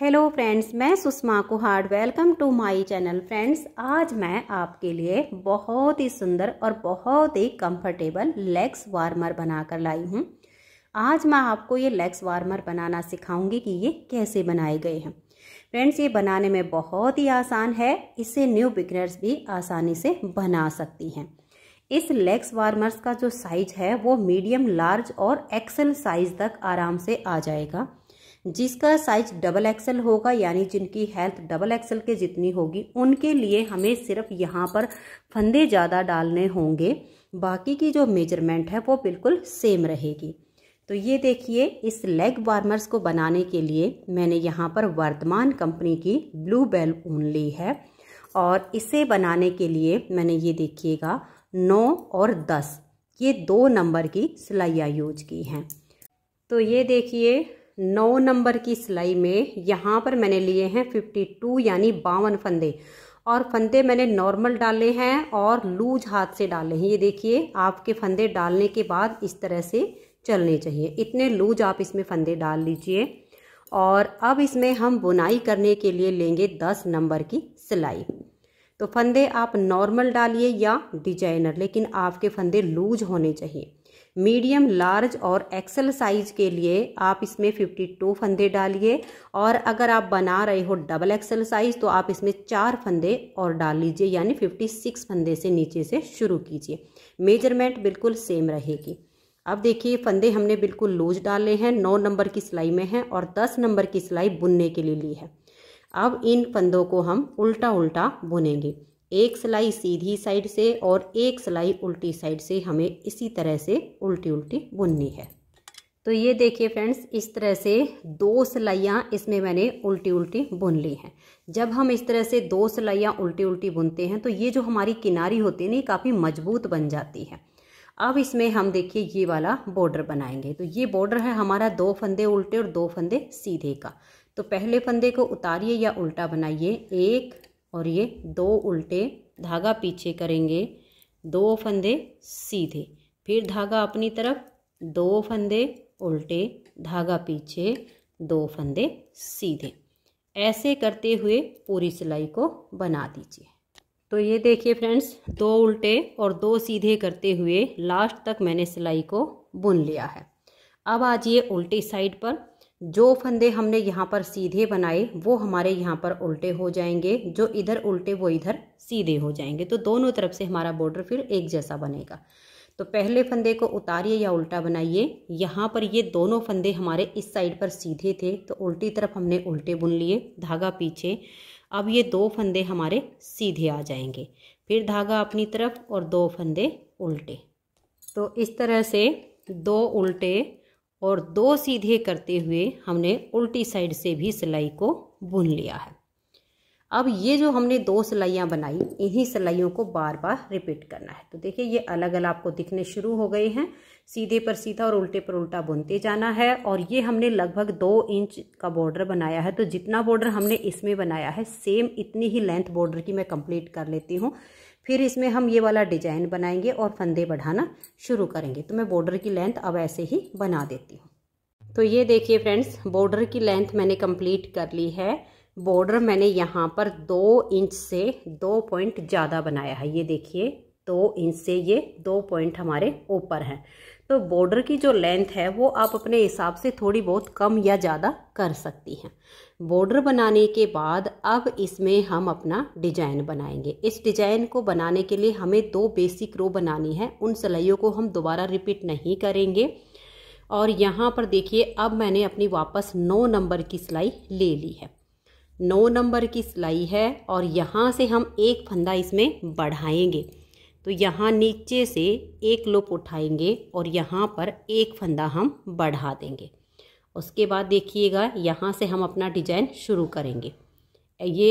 hello friends मैं Sushma Kuhad welcome to my channel friends आज मैं आपके लिए बहुत ही सुंदर और बहुत ही कंफर्टेबल लेग्स वार्मर बनाकर लाई हूँ आज मैं आपको ये लेग्स वार्मर बनाना सिखाऊंगी कि ये कैसे बनाए गए हैं फ्रेंड्स ये बनाने में बहुत ही आसान है इसे न्यू बिगनर्स भी आसानी से बना सकती हैं इस लेग्स वार्मर्स का जो साइज है वो मीडियम लार्ज और एक्सल साइज तक आराम से आ जाएगा जिसका साइज डबल एक्सल होगा यानी जिनकी हेल्थ डबल एक्सल के जितनी होगी उनके लिए हमें सिर्फ यहाँ पर फंदे ज़्यादा डालने होंगे बाकी की जो मेजरमेंट है वो बिल्कुल सेम रहेगी तो ये देखिए इस लेग वार्मर्स को बनाने के लिए मैंने यहाँ पर वर्तमान कंपनी की ब्लू बेल ऊन ली है और इसे बनाने के लिए मैंने ये देखिएगा नौ और दस ये दो नंबर की सिलाइयाँ यूज की हैं तो ये देखिए नौ नंबर की सिलाई में यहाँ पर मैंने लिए हैं फिफ्टी टू यानी बावन फंदे और फंदे मैंने नॉर्मल डाले हैं और लूज हाथ से डाले हैं ये देखिए आपके फंदे डालने के बाद इस तरह से चलने चाहिए इतने लूज आप इसमें फंदे डाल लीजिए और अब इसमें हम बुनाई करने के लिए लेंगे दस नंबर की सिलाई तो फंदे आप नॉर्मल डालिए या डिजाइनर लेकिन आपके फंदे लूज होने चाहिए मीडियम लार्ज और एक्सल साइज के लिए आप इसमें 52 फंदे डालिए और अगर आप बना रहे हो डबल एक्सल साइज तो आप इसमें चार फंदे और डाल लीजिए यानी 56 फंदे से नीचे से शुरू कीजिए मेजरमेंट बिल्कुल सेम रहेगी अब देखिए फंदे हमने बिल्कुल लूज डाले हैं नौ नंबर की सिलाई में है और दस नंबर की सिलाई बुनने के लिए ली है अब इन फंदों को हम उल्टा उल्टा बुनेंगे एक सिलाई सीधी साइड से और एक सिलाई उल्टी साइड से हमें इसी तरह से उल्टी उल्टी बुननी है तो ये देखिए फ्रेंड्स इस तरह से दो सिलाइयाँ इसमें मैंने उल्टी उल्टी बुन ली हैं जब हम इस तरह से दो सिलाइयाँ उल्टी उल्टी बुनते हैं तो ये जो हमारी किनारी होती है ना ये काफ़ी मजबूत बन जाती है अब इसमें हम देखिए ये वाला बॉर्डर बनाएंगे तो ये बॉर्डर है हमारा दो फंदे उल्टे और दो फंदे सीधे का तो पहले फंदे को उतारिए या उल्टा बनाइए एक और ये दो उल्टे धागा पीछे करेंगे दो फंदे सीधे फिर धागा अपनी तरफ दो फंदे उल्टे धागा पीछे दो फंदे सीधे ऐसे करते हुए पूरी सिलाई को बना दीजिए तो ये देखिए फ्रेंड्स दो उल्टे और दो सीधे करते हुए लास्ट तक मैंने सिलाई को बुन लिया है अब आज ये उल्टी साइड पर जो फंदे हमने यहाँ पर सीधे बनाए वो हमारे यहाँ पर उल्टे हो जाएंगे जो इधर उल्टे वो इधर सीधे हो जाएंगे तो दोनों तरफ से हमारा बॉर्डर फिर एक जैसा बनेगा तो पहले फंदे को उतारिए या उल्टा बनाइए यहाँ पर ये दोनों फंदे हमारे इस साइड पर सीधे थे तो उल्टी तरफ हमने उल्टे बुन लिए धागा पीछे अब ये दो फंदे हमारे सीधे आ जाएंगे फिर धागा अपनी तरफ और दो फंदे उल्टे तो इस तरह से दो उल्टे और दो सीधे करते हुए हमने उल्टी साइड से भी सिलाई को बुन लिया है अब ये जो हमने दो सिलाइयाँ बनाई इन्हीं सिलाइयों को बार बार रिपीट करना है तो देखिए ये अलग अलग आपको दिखने शुरू हो गए हैं सीधे पर सीधा और उल्टे पर उल्टा बुनते जाना है और ये हमने लगभग दो इंच का बॉर्डर बनाया है तो जितना बॉर्डर हमने इसमें बनाया है सेम इतनी ही लेंथ बॉर्डर की मैं कंप्लीट कर लेती हूँ फिर इसमें हम ये वाला डिजाइन बनाएंगे और फंदे बढ़ाना शुरू करेंगे तो मैं बॉर्डर की लेंथ अब ऐसे ही बना देती हूँ तो ये देखिए फ्रेंड्स बॉर्डर की लेंथ मैंने कंप्लीट कर ली है बॉर्डर मैंने यहाँ पर दो इंच से दो पॉइंट ज़्यादा बनाया है ये देखिए दो इंच से ये दो पॉइंट हमारे ऊपर हैं तो बॉर्डर की जो लेंथ है वो आप अपने हिसाब से थोड़ी बहुत कम या ज़्यादा कर सकती हैं बॉर्डर बनाने के बाद अब इसमें हम अपना डिजाइन बनाएंगे इस डिजाइन को बनाने के लिए हमें दो बेसिक रो बनानी है उन सिलाइयों को हम दोबारा रिपीट नहीं करेंगे और यहाँ पर देखिए अब मैंने अपनी वापस नौ नंबर की सिलाई ले ली है नौ नंबर की सिलाई है और यहाँ से हम एक फंदा इसमें बढ़ाएंगे तो यहाँ नीचे से एक लोप उठाएंगे और यहाँ पर एक फंदा हम बढ़ा देंगे उसके बाद देखिएगा यहाँ से हम अपना डिजाइन शुरू करेंगे ये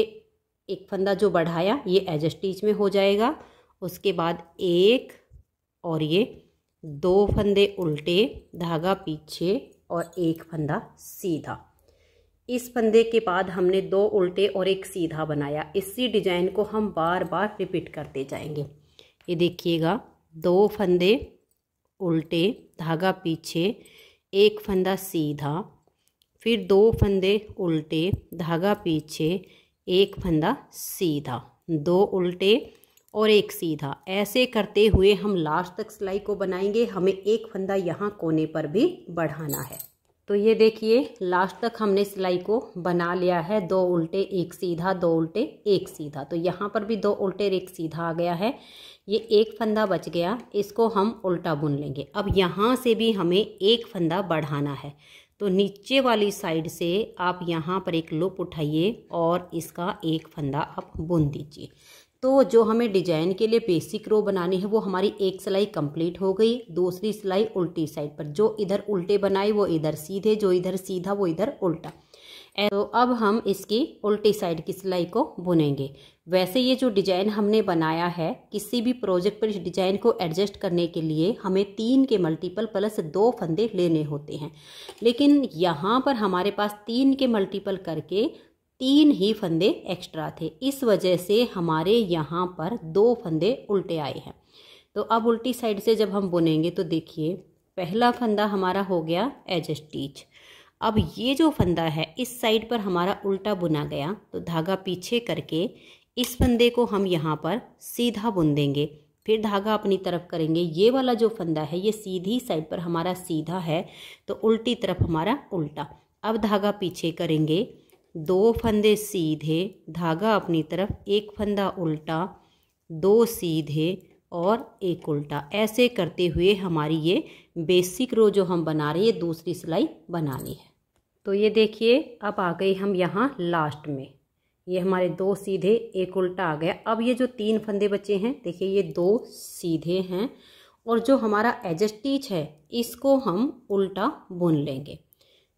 एक फंदा जो बढ़ाया ये एज स्टीच में हो जाएगा उसके बाद एक और ये दो फंदे उल्टे धागा पीछे और एक फंदा सीधा इस फंदे के बाद हमने दो उल्टे और एक सीधा बनाया इसी डिजाइन को हम बार बार रिपीट करते जाएंगे ये देखिएगा दो फंदे उल्टे धागा पीछे एक फंदा सीधा फिर दो फंदे उल्टे धागा पीछे एक फंदा सीधा दो उल्टे और एक सीधा ऐसे करते हुए हम लास्ट तक सिलाई को बनाएंगे हमें एक फंदा यहाँ कोने पर भी बढ़ाना है तो ये देखिए लास्ट तक हमने सिलाई को बना लिया है दो उल्टे एक सीधा दो उल्टे एक सीधा तो यहाँ पर भी दो उल्टे एक सीधा आ गया है ये एक फंदा बच गया इसको हम उल्टा बुन लेंगे अब यहाँ से भी हमें एक फंदा बढ़ाना है तो नीचे वाली साइड से आप यहाँ पर एक लुप उठाइए और इसका एक फंदा आप बुन दीजिए तो जो हमें डिजाइन के लिए बेसिक रो बनानी है वो हमारी एक सिलाई कंप्लीट हो गई दूसरी सिलाई उल्टी साइड पर जो इधर उल्टे बनाए वो इधर सीधे जो इधर सीधा वो इधर उल्टा तो अब हम इसकी उल्टी साइड की सिलाई को बुनेंगे वैसे ये जो डिजाइन हमने बनाया है किसी भी प्रोजेक्ट पर इस डिजाइन को एडजस्ट करने के लिए हमें तीन के मल्टीपल प्लस दो फंदे लेने होते हैं लेकिन यहाँ पर हमारे पास तीन के मल्टीपल करके तीन ही फंदे एक्स्ट्रा थे इस वजह से हमारे यहाँ पर दो फंदे उल्टे आए हैं तो अब उल्टी साइड से जब हम बुनेंगे तो देखिए पहला फंदा हमारा हो गया एज स्टीच अब ये जो फंदा है इस साइड पर हमारा उल्टा बुना गया तो धागा पीछे करके इस फंदे को हम यहाँ पर सीधा बुन देंगे फिर धागा अपनी तरफ करेंगे ये वाला जो फंदा है ये सीधी साइड पर हमारा सीधा है तो उल्टी तरफ हमारा उल्टा अब धागा पीछे करेंगे दो फंदे सीधे धागा अपनी तरफ एक फंदा उल्टा दो सीधे और एक उल्टा ऐसे करते हुए हमारी ये बेसिक रो जो हम बना रहे हैं दूसरी सिलाई बनानी है तो ये देखिए अब आ गई हम यहाँ लास्ट में ये हमारे दो सीधे एक उल्टा आ गया अब ये जो तीन फंदे बचे हैं देखिए ये दो सीधे हैं और जो हमारा एजस्टिच है इसको हम उल्टा बुन लेंगे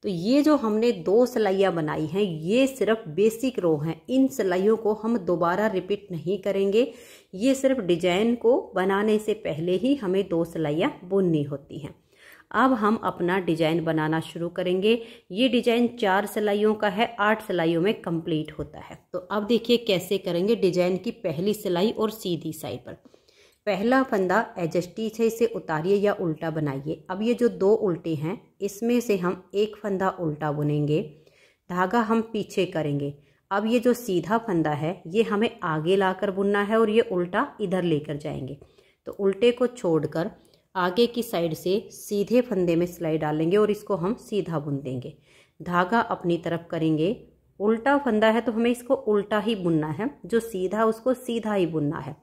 तो ये जो हमने दो सिलाइयाँ बनाई हैं ये सिर्फ बेसिक रो हैं इन सिलाइयों को हम दोबारा रिपीट नहीं करेंगे ये सिर्फ डिजाइन को बनाने से पहले ही हमें दो सिलाइयाँ बुननी होती हैं अब हम अपना डिजाइन बनाना शुरू करेंगे ये डिजाइन चार सिलाइयों का है आठ सिलाइयों में कंप्लीट होता है तो अब देखिए कैसे करेंगे डिजाइन की पहली सिलाई और सीधी साइड पर पहला फंदा एजस्टी से इसे उतारिए या उल्टा बनाइए अब ये जो दो उल्टे हैं इसमें से हम एक फंदा उल्टा बुनेंगे धागा हम पीछे करेंगे अब ये जो सीधा फंदा है ये हमें आगे लाकर बुनना है और ये उल्टा इधर लेकर जाएंगे तो उल्टे को छोड़कर आगे की साइड से सीधे फंदे में सिलाई डालेंगे और इसको हम सीधा बुन देंगे धागा अपनी तरफ करेंगे उल्टा फंदा है तो हमें इसको उल्टा ही बुनना है जो सीधा उसको सीधा ही बुनना है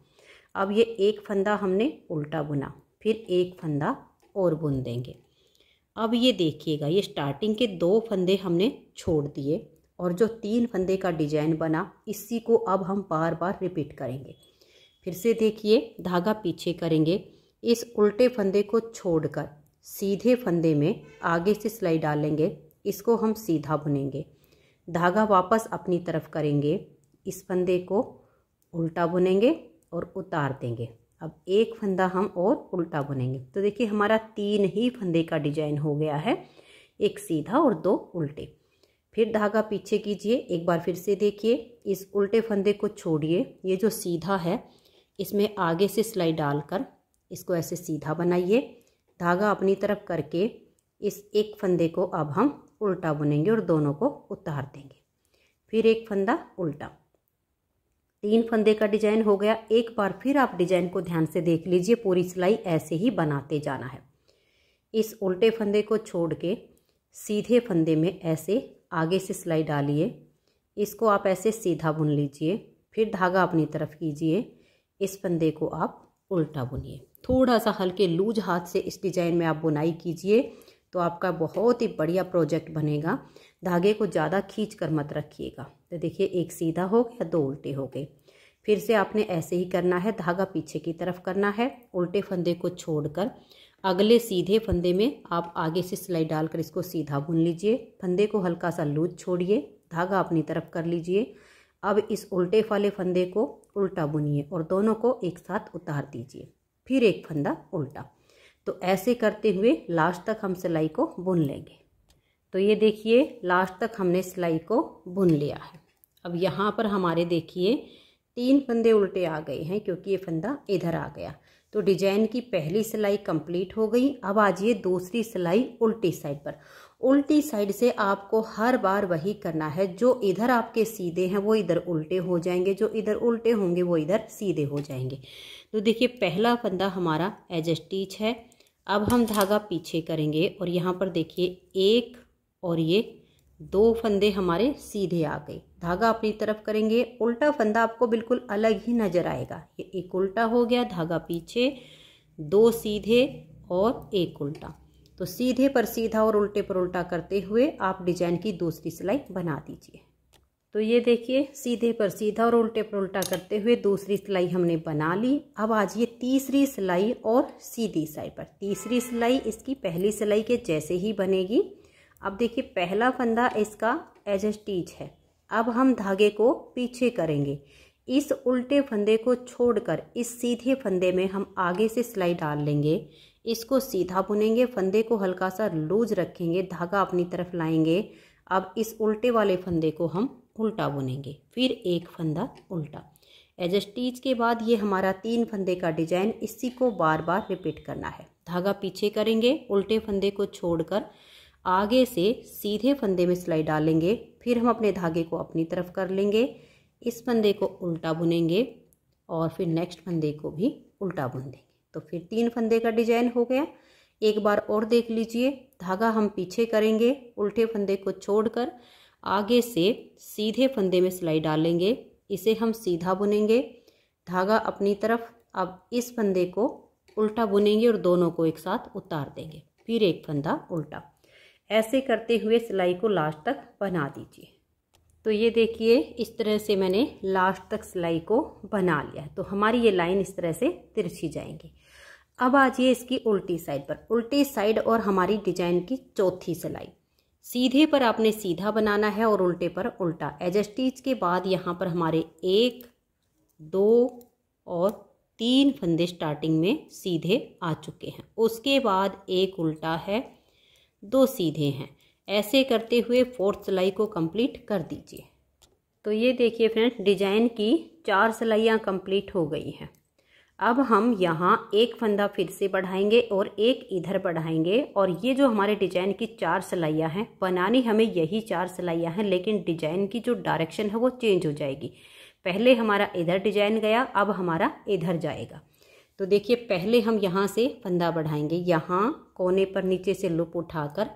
अब ये एक फंदा हमने उल्टा बुना फिर एक फंदा और बुन देंगे अब ये देखिएगा ये स्टार्टिंग के दो फंदे हमने छोड़ दिए और जो तीन फंदे का डिजाइन बना इसी को अब हम बार बार रिपीट करेंगे फिर से देखिए धागा पीछे करेंगे इस उल्टे फंदे को छोड़कर सीधे फंदे में आगे से सिलाई डालेंगे इसको हम सीधा बुनेंगे धागा वापस अपनी तरफ करेंगे इस फंदे को उल्टा बुनेंगे और उतार देंगे अब एक फंदा हम और उल्टा बुनेंगे तो देखिए हमारा तीन ही फंदे का डिजाइन हो गया है एक सीधा और दो उल्टे फिर धागा पीछे कीजिए एक बार फिर से देखिए इस उल्टे फंदे को छोड़िए ये जो सीधा है इसमें आगे से सिलाई डालकर इसको ऐसे सीधा बनाइए धागा अपनी तरफ करके इस एक फंदे को अब हम उल्टा बुनेंगे और दोनों को उतार देंगे फिर एक फंदा उल्टा तीन फंदे का डिजाइन हो गया एक बार फिर आप डिजाइन को ध्यान से देख लीजिए पूरी सिलाई ऐसे ही बनाते जाना है इस उल्टे फंदे को छोड़ के सीधे फंदे में ऐसे आगे से सिलाई डालिए इसको आप ऐसे सीधा बुन लीजिए फिर धागा अपनी तरफ कीजिए इस फंदे को आप उल्टा बुनिए थोड़ा सा हल्के लूज हाथ से इस डिजाइन में आप बुनाई कीजिए तो आपका बहुत ही बढ़िया प्रोजेक्ट बनेगा धागे को ज़्यादा खींच कर मत रखिएगा तो देखिए एक सीधा हो गया दो उल्टे हो गए फिर से आपने ऐसे ही करना है धागा पीछे की तरफ करना है उल्टे फंदे को छोड़कर अगले सीधे फंदे में आप आगे से सिलाई डालकर इसको सीधा बुन लीजिए फंदे को हल्का सा लूज छोड़िए धागा अपनी तरफ कर लीजिए अब इस उल्टे वाले फंदे को उल्टा बुनिए और दोनों को एक साथ उतार दीजिए फिर एक फंदा उल्टा तो ऐसे करते हुए लास्ट तक हम सिलाई को बुन लेंगे तो ये देखिए लास्ट तक हमने सिलाई को बुन लिया है अब यहाँ पर हमारे देखिए तीन फंदे उल्टे आ गए हैं क्योंकि ये फंदा इधर आ गया तो डिजाइन की पहली सिलाई कंप्लीट हो गई अब आ जाइए दूसरी सिलाई उल्टी साइड पर उल्टी साइड से आपको हर बार वही करना है जो इधर आपके सीधे हैं वो इधर उल्टे हो जाएंगे जो इधर उल्टे होंगे वो इधर सीधे हो जाएंगे तो देखिए पहला फंदा हमारा एज स्टीच है अब हम धागा पीछे करेंगे और यहाँ पर देखिए एक और ये दो फंदे हमारे सीधे आ गए धागा अपनी तरफ करेंगे उल्टा फंदा आपको बिल्कुल अलग ही नज़र आएगा ये एक उल्टा हो गया धागा पीछे दो सीधे और एक उल्टा तो सीधे पर सीधा और उल्टे पर उल्टा करते हुए आप डिजाइन की दूसरी सिलाई बना दीजिए तो ये देखिए सीधे पर सीधा और उल्टे पर उल्टा करते हुए दूसरी सिलाई हमने बना ली अब आज ये तीसरी सिलाई और सीधी सिलाई पर तीसरी सिलाई इसकी पहली सिलाई के जैसे ही बनेगी अब देखिए पहला फंदा इसका एज स्टीच है अब हम धागे को पीछे करेंगे इस उल्टे फंदे को छोड़कर इस सीधे फंदे में हम आगे से सिलाई डाल लेंगे इसको सीधा बुनेंगे फंदे को हल्का सा लूज रखेंगे धागा अपनी तरफ लाएंगे अब इस उल्टे वाले फंदे को हम उल्टा बुनेंगे फिर एक फंदा उल्टा एज स्टीच के बाद ये हमारा तीन फंदे का डिजाइन इसी को बार बार रिपीट करना है धागा पीछे करेंगे उल्टे फंदे को छोड़कर आगे से सीधे फंदे में सिलाई डालेंगे फिर हम अपने धागे को अपनी तरफ कर लेंगे इस फंदे को उल्टा बुनेंगे और फिर नेक्स्ट फंदे को भी उल्टा बुन देंगे तो फिर तीन फंदे का डिजाइन हो गया एक बार और देख लीजिए धागा हम पीछे करेंगे उल्टे फंदे को छोड़कर आगे से सीधे फंदे में सिलाई डालेंगे इसे हम सीधा बुनेंगे धागा अपनी तरफ अब इस फंदे को उल्टा बुनेंगे और दोनों को एक साथ उतार देंगे फिर एक फंदा उल्टा ऐसे करते हुए सिलाई को लास्ट तक बना दीजिए तो ये देखिए इस तरह से मैंने लास्ट तक सिलाई को बना लिया तो हमारी ये लाइन इस तरह से तिरछी जाएंगी अब आ जाइए इसकी उल्टी साइड पर उल्टी साइड और हमारी डिजाइन की चौथी सिलाई सीधे पर आपने सीधा बनाना है और उल्टे पर उल्टा एजस्टिज के बाद यहाँ पर हमारे एक दो और तीन फंदे स्टार्टिंग में सीधे आ चुके हैं उसके बाद एक उल्टा है दो सीधे हैं ऐसे करते हुए फोर्थ सिलाई को कंप्लीट कर दीजिए तो ये देखिए फ्रेंड्स डिजाइन की चार सिलाइयाँ कंप्लीट हो गई हैं अब हम यहाँ एक फंदा फिर से बढ़ाएंगे और एक इधर बढ़ाएंगे और ये जो हमारे डिजाइन की चार सिलाइयाँ हैं बनानी हमें यही चार सिलाइयाँ हैं लेकिन डिजाइन की जो डायरेक्शन है वो चेंज हो जाएगी पहले हमारा इधर डिजाइन गया अब हमारा इधर जाएगा तो देखिए पहले हम यहाँ से फंदा बढ़ाएंगे यहाँ कोने पर नीचे से लुप उठाकर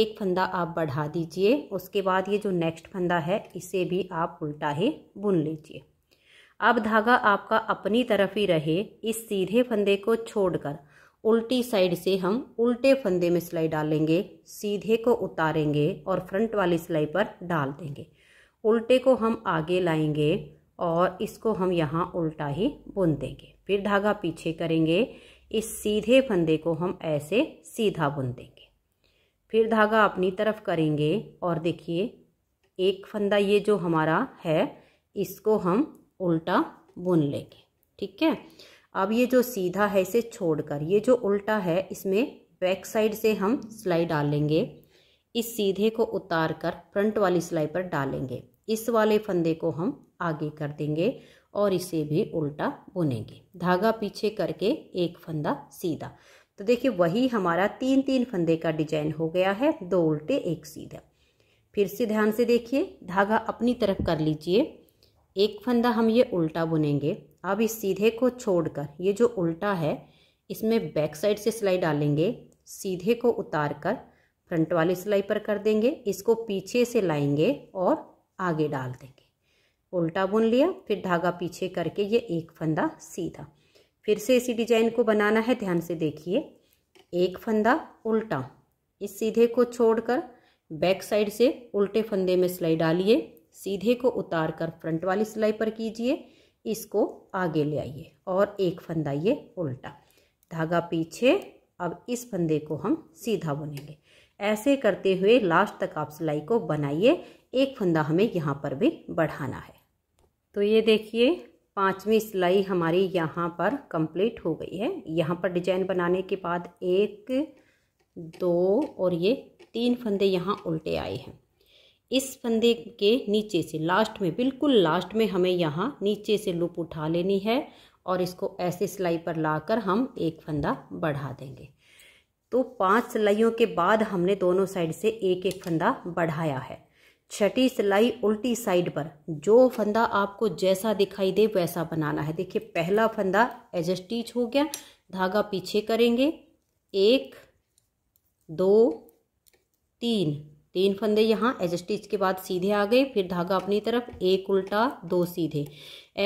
एक फंदा आप बढ़ा दीजिए उसके बाद ये जो नेक्स्ट फंदा है इसे भी आप उल्टा ही बुन लीजिए अब धागा आपका अपनी तरफ ही रहे इस सीधे फंदे को छोड़कर उल्टी साइड से हम उल्टे फंदे में सिलाई डालेंगे सीधे को उतारेंगे और फ्रंट वाली सिलाई पर डाल देंगे उल्टे को हम आगे लाएंगे और इसको हम यहाँ उल्टा ही बुन देंगे फिर धागा पीछे करेंगे इस सीधे फंदे को हम ऐसे सीधा बुन देंगे फिर धागा अपनी तरफ करेंगे और देखिए एक फंदा ये जो हमारा है इसको हम उल्टा बुन लेंगे ठीक है अब ये जो सीधा है इसे छोड़कर ये जो उल्टा है इसमें बैक साइड से हम सिलाई डालेंगे इस सीधे को उतार कर फ्रंट वाली सिलाई पर डालेंगे इस वाले फंदे को हम आगे कर देंगे और इसे भी उल्टा बुनेंगे धागा पीछे करके एक फंदा सीधा तो देखिए वही हमारा तीन तीन फंदे का डिजाइन हो गया है दो उल्टे एक सीधा फिर से ध्यान से देखिए धागा अपनी तरफ कर लीजिए एक फंदा हम ये उल्टा बुनेंगे अब इस सीधे को छोड़कर ये जो उल्टा है इसमें बैक साइड से सिलाई डालेंगे सीधे को उतार कर फ्रंट वाली सिलाई पर कर देंगे इसको पीछे से लाएंगे और आगे डाल देंगे उल्टा बुन लिया फिर धागा पीछे करके ये एक फंदा सीधा फिर से इसी डिजाइन को बनाना है ध्यान से देखिए एक फंदा उल्टा इस सीधे को छोड़कर बैक साइड से उल्टे फंदे में सिलाई डालिए सीधे को उतार कर फ्रंट वाली सिलाई पर कीजिए इसको आगे ले आइए और एक फंदा ये उल्टा धागा पीछे अब इस फंदे को हम सीधा बुनेंगे ऐसे करते हुए लास्ट तक आप सिलाई को बनाइए एक फंदा हमें यहाँ पर भी बढ़ाना है तो ये देखिए पांचवी सिलाई हमारी यहाँ पर कंप्लीट हो गई है यहाँ पर डिजाइन बनाने के बाद एक दो और ये तीन फंदे यहाँ उल्टे आए हैं इस फंदे के नीचे से लास्ट में बिल्कुल लास्ट में हमें यहाँ नीचे से लूप उठा लेनी है और इसको ऐसे सिलाई पर लाकर हम एक फंदा बढ़ा देंगे तो पांच सिलाइयों के बाद हमने दोनों साइड से एक एक फंदा बढ़ाया है छठी सिलाई उल्टी साइड पर जो फंदा आपको जैसा दिखाई दे वैसा बनाना है देखिए पहला फंदा एजस्टिच हो गया धागा पीछे करेंगे एक दो तीन तीन फंदे यहाँ एजस्टिच के बाद सीधे आ गए फिर धागा अपनी तरफ एक उल्टा दो सीधे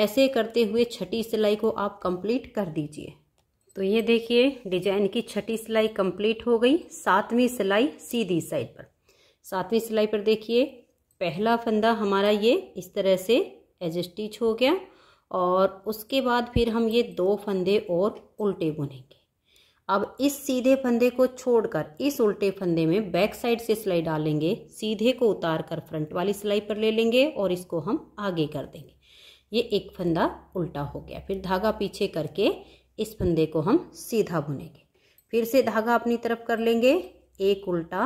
ऐसे करते हुए छठी सिलाई को आप कंप्लीट कर दीजिए तो ये देखिए डिजाइन की छठी सिलाई कंप्लीट हो गई सातवीं सिलाई सीधी साइड पर सातवीं सिलाई पर देखिए पहला फंदा हमारा ये इस तरह से एज स्टिच हो गया और उसके बाद फिर हम ये दो फंदे और उल्टे बुनेंगे अब इस सीधे फंदे को छोड़कर इस उल्टे फंदे में बैक साइड से सिलाई डालेंगे सीधे को उतार कर फ्रंट वाली सिलाई पर ले लेंगे और इसको हम आगे कर देंगे ये एक फंदा उल्टा हो गया फिर धागा पीछे करके इस फंदे को हम सीधा बुनेंगे फिर से धागा अपनी तरफ कर लेंगे एक उल्टा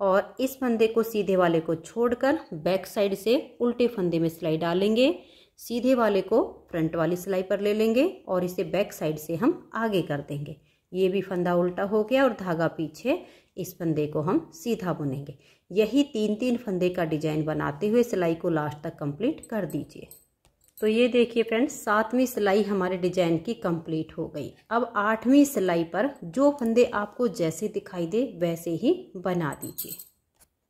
और इस फंदे को सीधे वाले को छोड़कर बैक साइड से उल्टे फंदे में सिलाई डालेंगे सीधे वाले को फ्रंट वाली सिलाई पर ले लेंगे और इसे बैक साइड से हम आगे कर देंगे ये भी फंदा उल्टा हो गया और धागा पीछे इस फंदे को हम सीधा बुनेंगे यही तीन तीन फंदे का डिजाइन बनाते हुए सिलाई को लास्ट तक कंप्लीट कर दीजिए तो ये देखिए फ्रेंड्स सातवीं सिलाई हमारे डिजाइन की कंप्लीट हो गई अब आठवीं सिलाई पर जो फंदे आपको जैसे दिखाई दे वैसे ही बना दीजिए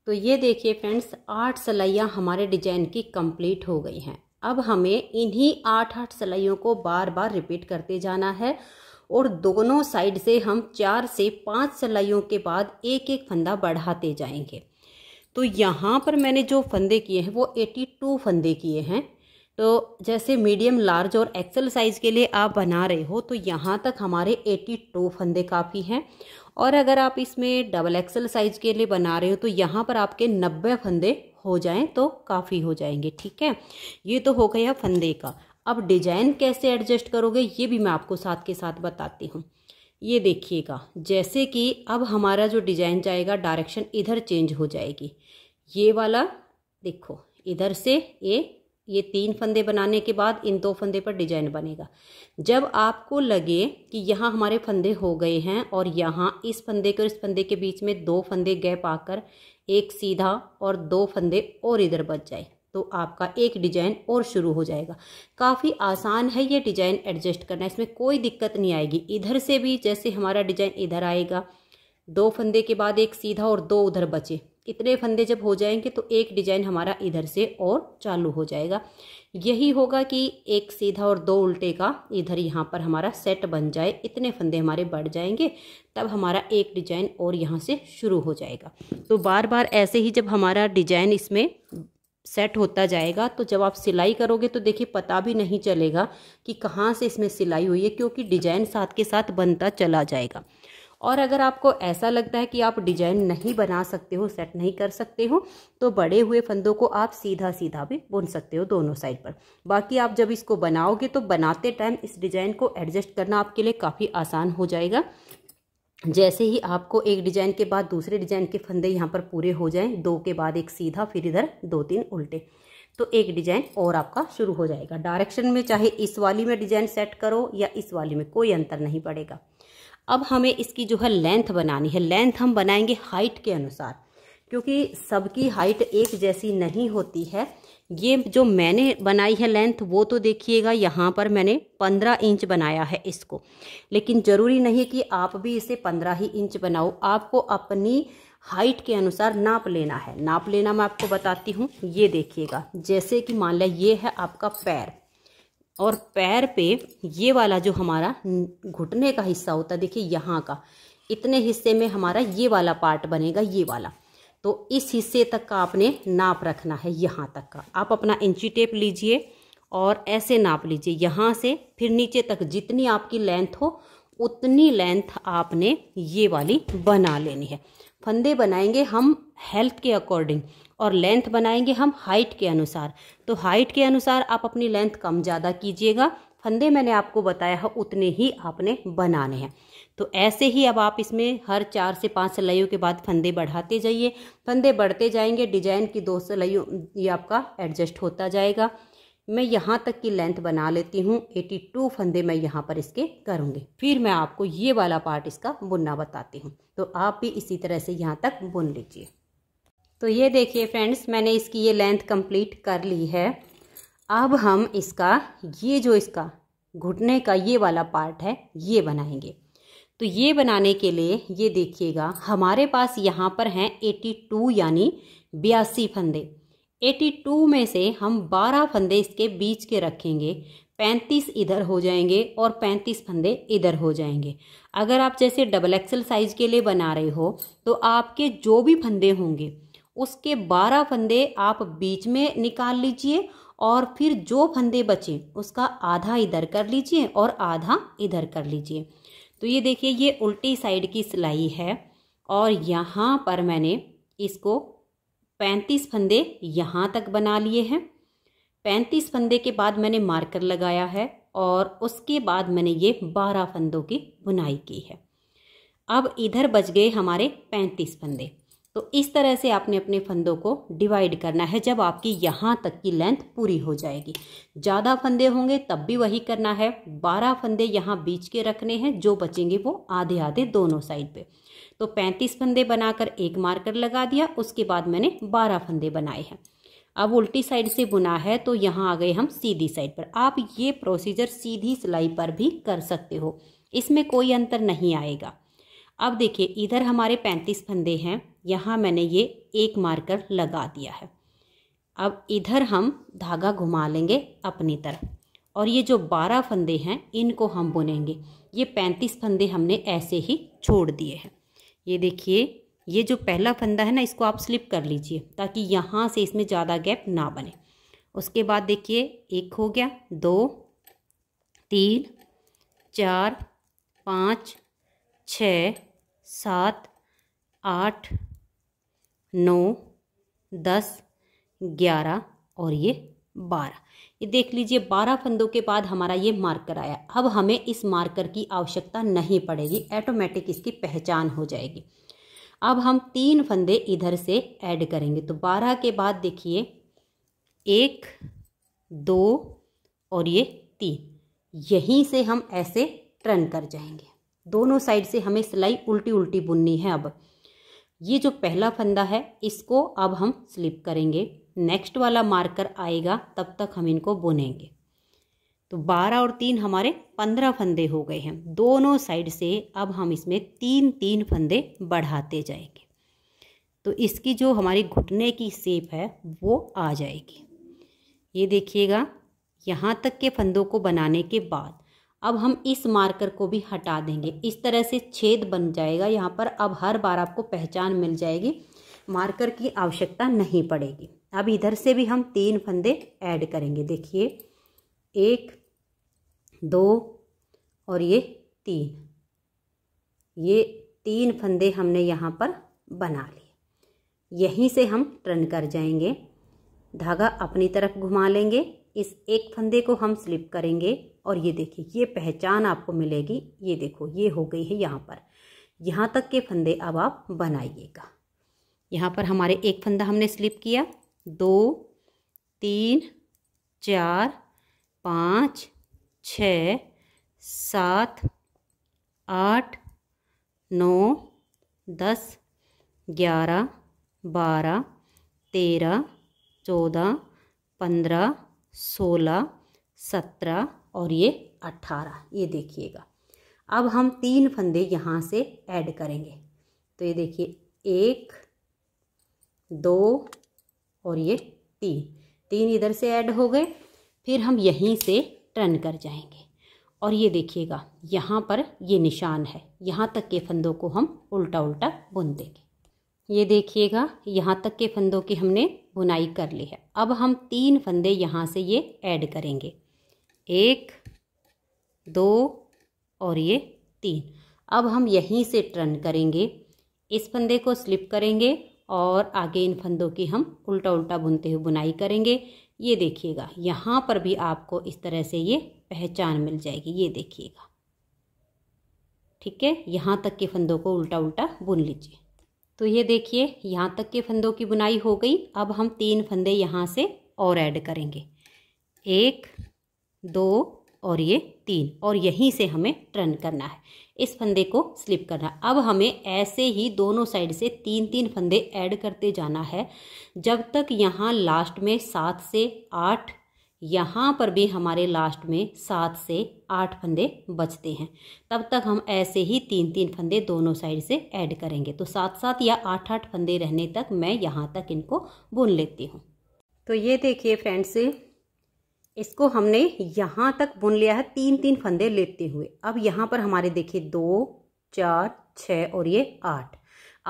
तो ये देखिए फ्रेंड्स आठ सिलाइयाँ हमारे डिजाइन की कंप्लीट हो गई हैं अब हमें इन्हीं आठ आठ सिलाइयों को बार बार रिपीट करते जाना है और दोनों साइड से हम चार से पाँच सिलाइयों के बाद एक एक फंदा बढ़ाते जाएंगे तो यहाँ पर मैंने जो फंदे किए हैं वो 82 फंदे किए हैं तो जैसे मीडियम लार्ज और एक्सल साइज़ के लिए आप बना रहे हो तो यहाँ तक हमारे 82 फंदे काफ़ी हैं और अगर आप इसमें डबल एक्सल साइज़ के लिए बना रहे हो तो यहाँ पर आपके 90 फंदे हो जाएं तो काफ़ी हो जाएंगे ठीक है ये तो हो गया फंदे का अब डिजाइन कैसे एडजस्ट करोगे ये भी मैं आपको साथ के साथ बताती हूँ ये देखिएगा जैसे कि अब हमारा जो डिजाइन जाएगा डायरेक्शन इधर चेंज हो जाएगी ये वाला देखो इधर से ये ये तीन फंदे बनाने के बाद इन दो फंदे पर डिजाइन बनेगा जब आपको लगे कि यहाँ हमारे फंदे हो गए हैं और यहाँ इस फंदे के और इस फंदे के बीच में दो फंदे गैप आकर एक सीधा और दो फंदे और इधर बच जाए तो आपका एक डिजाइन और शुरू हो जाएगा काफ़ी आसान है ये डिजाइन एडजस्ट करना इसमें कोई दिक्कत नहीं आएगी इधर से भी जैसे हमारा डिजाइन इधर आएगा दो फंदे के बाद एक सीधा और दो उधर बचे इतने फंदे जब हो जाएंगे तो एक डिजाइन हमारा इधर से और चालू हो जाएगा यही होगा कि एक सीधा और दो उल्टे का इधर यहाँ पर हमारा सेट बन जाए इतने फंदे हमारे बढ़ जाएंगे तब हमारा एक डिजाइन और यहाँ से शुरू हो जाएगा तो बार बार ऐसे ही जब हमारा डिजाइन इसमें सेट होता जाएगा तो जब आप सिलाई करोगे तो देखिए पता भी नहीं चलेगा कि कहाँ से इसमें सिलाई हुई है क्योंकि डिजाइन साथ के साथ बनता चला जाएगा और अगर आपको ऐसा लगता है कि आप डिजाइन नहीं बना सकते हो सेट नहीं कर सकते हो तो बड़े हुए फंदों को आप सीधा सीधा भी बुन सकते हो दोनों साइड पर बाकी आप जब इसको बनाओगे तो बनाते टाइम इस डिजाइन को एडजस्ट करना आपके लिए काफ़ी आसान हो जाएगा जैसे ही आपको एक डिजाइन के बाद दूसरे डिजाइन के फंदे यहाँ पर पूरे हो जाएं दो के बाद एक सीधा फिर इधर दो तीन उल्टे तो एक डिजाइन और आपका शुरू हो जाएगा डायरेक्शन में चाहे इस वाली में डिजाइन सेट करो या इस वाली में कोई अंतर नहीं पड़ेगा अब हमें इसकी जो है लेंथ बनानी है लेंथ हम बनाएंगे हाइट के अनुसार क्योंकि सबकी हाइट एक जैसी नहीं होती है ये जो मैंने बनाई है लेंथ वो तो देखिएगा यहाँ पर मैंने पंद्रह इंच बनाया है इसको लेकिन ज़रूरी नहीं कि आप भी इसे पंद्रह ही इंच बनाओ आपको अपनी हाइट के अनुसार नाप लेना है नाप लेना मैं आपको बताती हूँ ये देखिएगा जैसे कि मान लिया ये है आपका पैर और पैर पे ये वाला जो हमारा घुटने का हिस्सा होता है देखिए यहाँ का इतने हिस्से में हमारा ये वाला पार्ट बनेगा ये वाला तो इस हिस्से तक का आपने नाप रखना है यहाँ तक का आप अपना इंची टेप लीजिए और ऐसे नाप लीजिए यहाँ से फिर नीचे तक जितनी आपकी लेंथ हो उतनी लेंथ आपने ये वाली बना लेनी है फंदे बनाएंगे हम हेल्थ के अकॉर्डिंग और लेंथ बनाएंगे हम हाइट के अनुसार तो हाइट के अनुसार आप अपनी लेंथ कम ज़्यादा कीजिएगा फंदे मैंने आपको बताया है उतने ही आपने बनाने हैं तो ऐसे ही अब आप इसमें हर चार से पांच सिलाइयों के बाद फंदे बढ़ाते जाइए फंदे बढ़ते जाएंगे डिजाइन की दो सिलाइयों ये आपका एडजस्ट होता जाएगा मैं यहाँ तक की लेंथ बना लेती हूँ 82 फंदे मैं यहाँ पर इसके करूँगी फिर मैं आपको ये वाला पार्ट इसका बुनना बताती हूँ तो आप भी इसी तरह से यहाँ तक बुन लीजिए तो ये देखिए फ्रेंड्स मैंने इसकी ये लेंथ कंप्लीट कर ली है अब हम इसका ये जो इसका घुटने का ये वाला पार्ट है ये बनाएंगे तो ये बनाने के लिए ये देखिएगा हमारे पास यहाँ पर हैं 82 यानी बयासी फंदे 82 में से हम 12 फंदे इसके बीच के रखेंगे 35 इधर हो जाएंगे और 35 फंदे इधर हो जाएंगे अगर आप जैसे डबल एक्सल साइज के लिए बना रहे हो तो आपके जो भी फंदे होंगे उसके बारह फंदे आप बीच में निकाल लीजिए और फिर जो फंदे बचे उसका आधा इधर कर लीजिए और आधा इधर कर लीजिए तो ये देखिए ये उल्टी साइड की सिलाई है और यहाँ पर मैंने इसको पैंतीस फंदे यहाँ तक बना लिए हैं पैंतीस फंदे के बाद मैंने मार्कर लगाया है और उसके बाद मैंने ये बारह फंदों की बुनाई की है अब इधर बच गए हमारे पैंतीस फंदे तो इस तरह से आपने अपने फंदों को डिवाइड करना है जब आपकी यहाँ तक की लेंथ पूरी हो जाएगी ज़्यादा फंदे होंगे तब भी वही करना है बारह फंदे यहाँ बीच के रखने हैं जो बचेंगे वो आधे आधे दोनों साइड पे तो पैंतीस फंदे बनाकर एक मार्कर लगा दिया उसके बाद मैंने बारह फंदे बनाए हैं अब उल्टी साइड से बुना है तो यहाँ आ गए हम सीधी साइड पर आप ये प्रोसीजर सीधी सिलाई पर भी कर सकते हो इसमें कोई अंतर नहीं आएगा अब देखिए इधर हमारे पैंतीस फंदे हैं यहाँ मैंने ये एक मार्कर लगा दिया है अब इधर हम धागा घुमा लेंगे अपनी तरफ और ये जो बारह फंदे हैं इनको हम बुनेंगे ये पैंतीस फंदे हमने ऐसे ही छोड़ दिए हैं ये देखिए ये जो पहला फंदा है ना इसको आप स्लिप कर लीजिए ताकि यहाँ से इसमें ज़्यादा गैप ना बने उसके बाद देखिए एक हो गया दो तीन चार पाँच छ सात आठ नौ दस ग्यारह और ये बारह ये देख लीजिए बारह फंदों के बाद हमारा ये मार्कर आया अब हमें इस मार्कर की आवश्यकता नहीं पड़ेगी ऐटोमेटिक इसकी पहचान हो जाएगी अब हम तीन फंदे इधर से ऐड करेंगे तो बारह के बाद देखिए एक दो और ये तीन यहीं से हम ऐसे टर्न कर जाएंगे दोनों साइड से हमें सिलाई उल्टी उल्टी बुननी है अब ये जो पहला फंदा है इसको अब हम स्लिप करेंगे नेक्स्ट वाला मार्कर आएगा तब तक हम इनको बुनेंगे तो बारह और तीन हमारे पंद्रह फंदे हो गए हैं दोनों साइड से अब हम इसमें तीन तीन फंदे बढ़ाते जाएंगे तो इसकी जो हमारी घुटने की सेप है वो आ जाएगी ये देखिएगा यहाँ तक के फंदों को बनाने के बाद अब हम इस मार्कर को भी हटा देंगे इस तरह से छेद बन जाएगा यहाँ पर अब हर बार आपको पहचान मिल जाएगी मार्कर की आवश्यकता नहीं पड़ेगी अब इधर से भी हम तीन फंदे ऐड करेंगे देखिए एक दो और ये तीन ये तीन फंदे हमने यहाँ पर बना लिए यहीं से हम टर्न कर जाएंगे धागा अपनी तरफ घुमा लेंगे इस एक फंदे को हम स्लिप करेंगे और ये देखिए ये पहचान आपको मिलेगी ये देखो ये हो गई है यहाँ पर यहाँ तक के फंदे अब आप बनाइएगा यहाँ पर हमारे एक फंदा हमने स्लिप किया दो तीन चार पाँच छ सात आठ नौ दस ग्यारह बारह तेरह चौदह पंद्रह सोलह सत्रह और ये अट्ठारह ये देखिएगा अब हम तीन फंदे यहाँ से ऐड करेंगे तो ये देखिए एक दो और ये तीन तीन इधर से ऐड हो गए फिर हम यहीं से टर्न कर जाएंगे और ये देखिएगा यहाँ पर ये निशान है यहाँ तक के फंदों को हम उल्टा उल्टा बुन देंगे ये देखिएगा यहाँ तक के फंदों की हमने बुनाई कर ली है अब हम तीन फंदे यहाँ से ये ऐड करेंगे एक दो और ये तीन अब हम यहीं से टर्न करेंगे इस फंदे को स्लिप करेंगे और आगे इन फंदों की हम उल्टा उल्टा बुनते हुए बुनाई करेंगे ये देखिएगा यहाँ पर भी आपको इस तरह से ये पहचान मिल जाएगी ये देखिएगा ठीक है यहाँ तक के फंदों को उल्टा उल्टा बुन लीजिए तो ये देखिए यहाँ तक के फंदों की बुनाई हो गई अब हम तीन फंदे यहाँ से और ऐड करेंगे एक दो और ये तीन और यहीं से हमें टर्न करना है इस फंदे को स्लिप करना अब हमें ऐसे ही दोनों साइड से तीन तीन फंदे ऐड करते जाना है जब तक यहाँ लास्ट में सात से आठ यहाँ पर भी हमारे लास्ट में सात से आठ फंदे बचते हैं तब तक हम ऐसे ही तीन तीन फंदे दोनों साइड से ऐड करेंगे तो सात सात या आठ आठ फंदे रहने तक मैं यहाँ तक इनको बुन लेती हूँ तो ये देखिए फ्रेंड्स इसको हमने यहाँ तक बुन लिया है तीन तीन फंदे लेते हुए अब यहाँ पर हमारे देखिए दो चार छ और ये आठ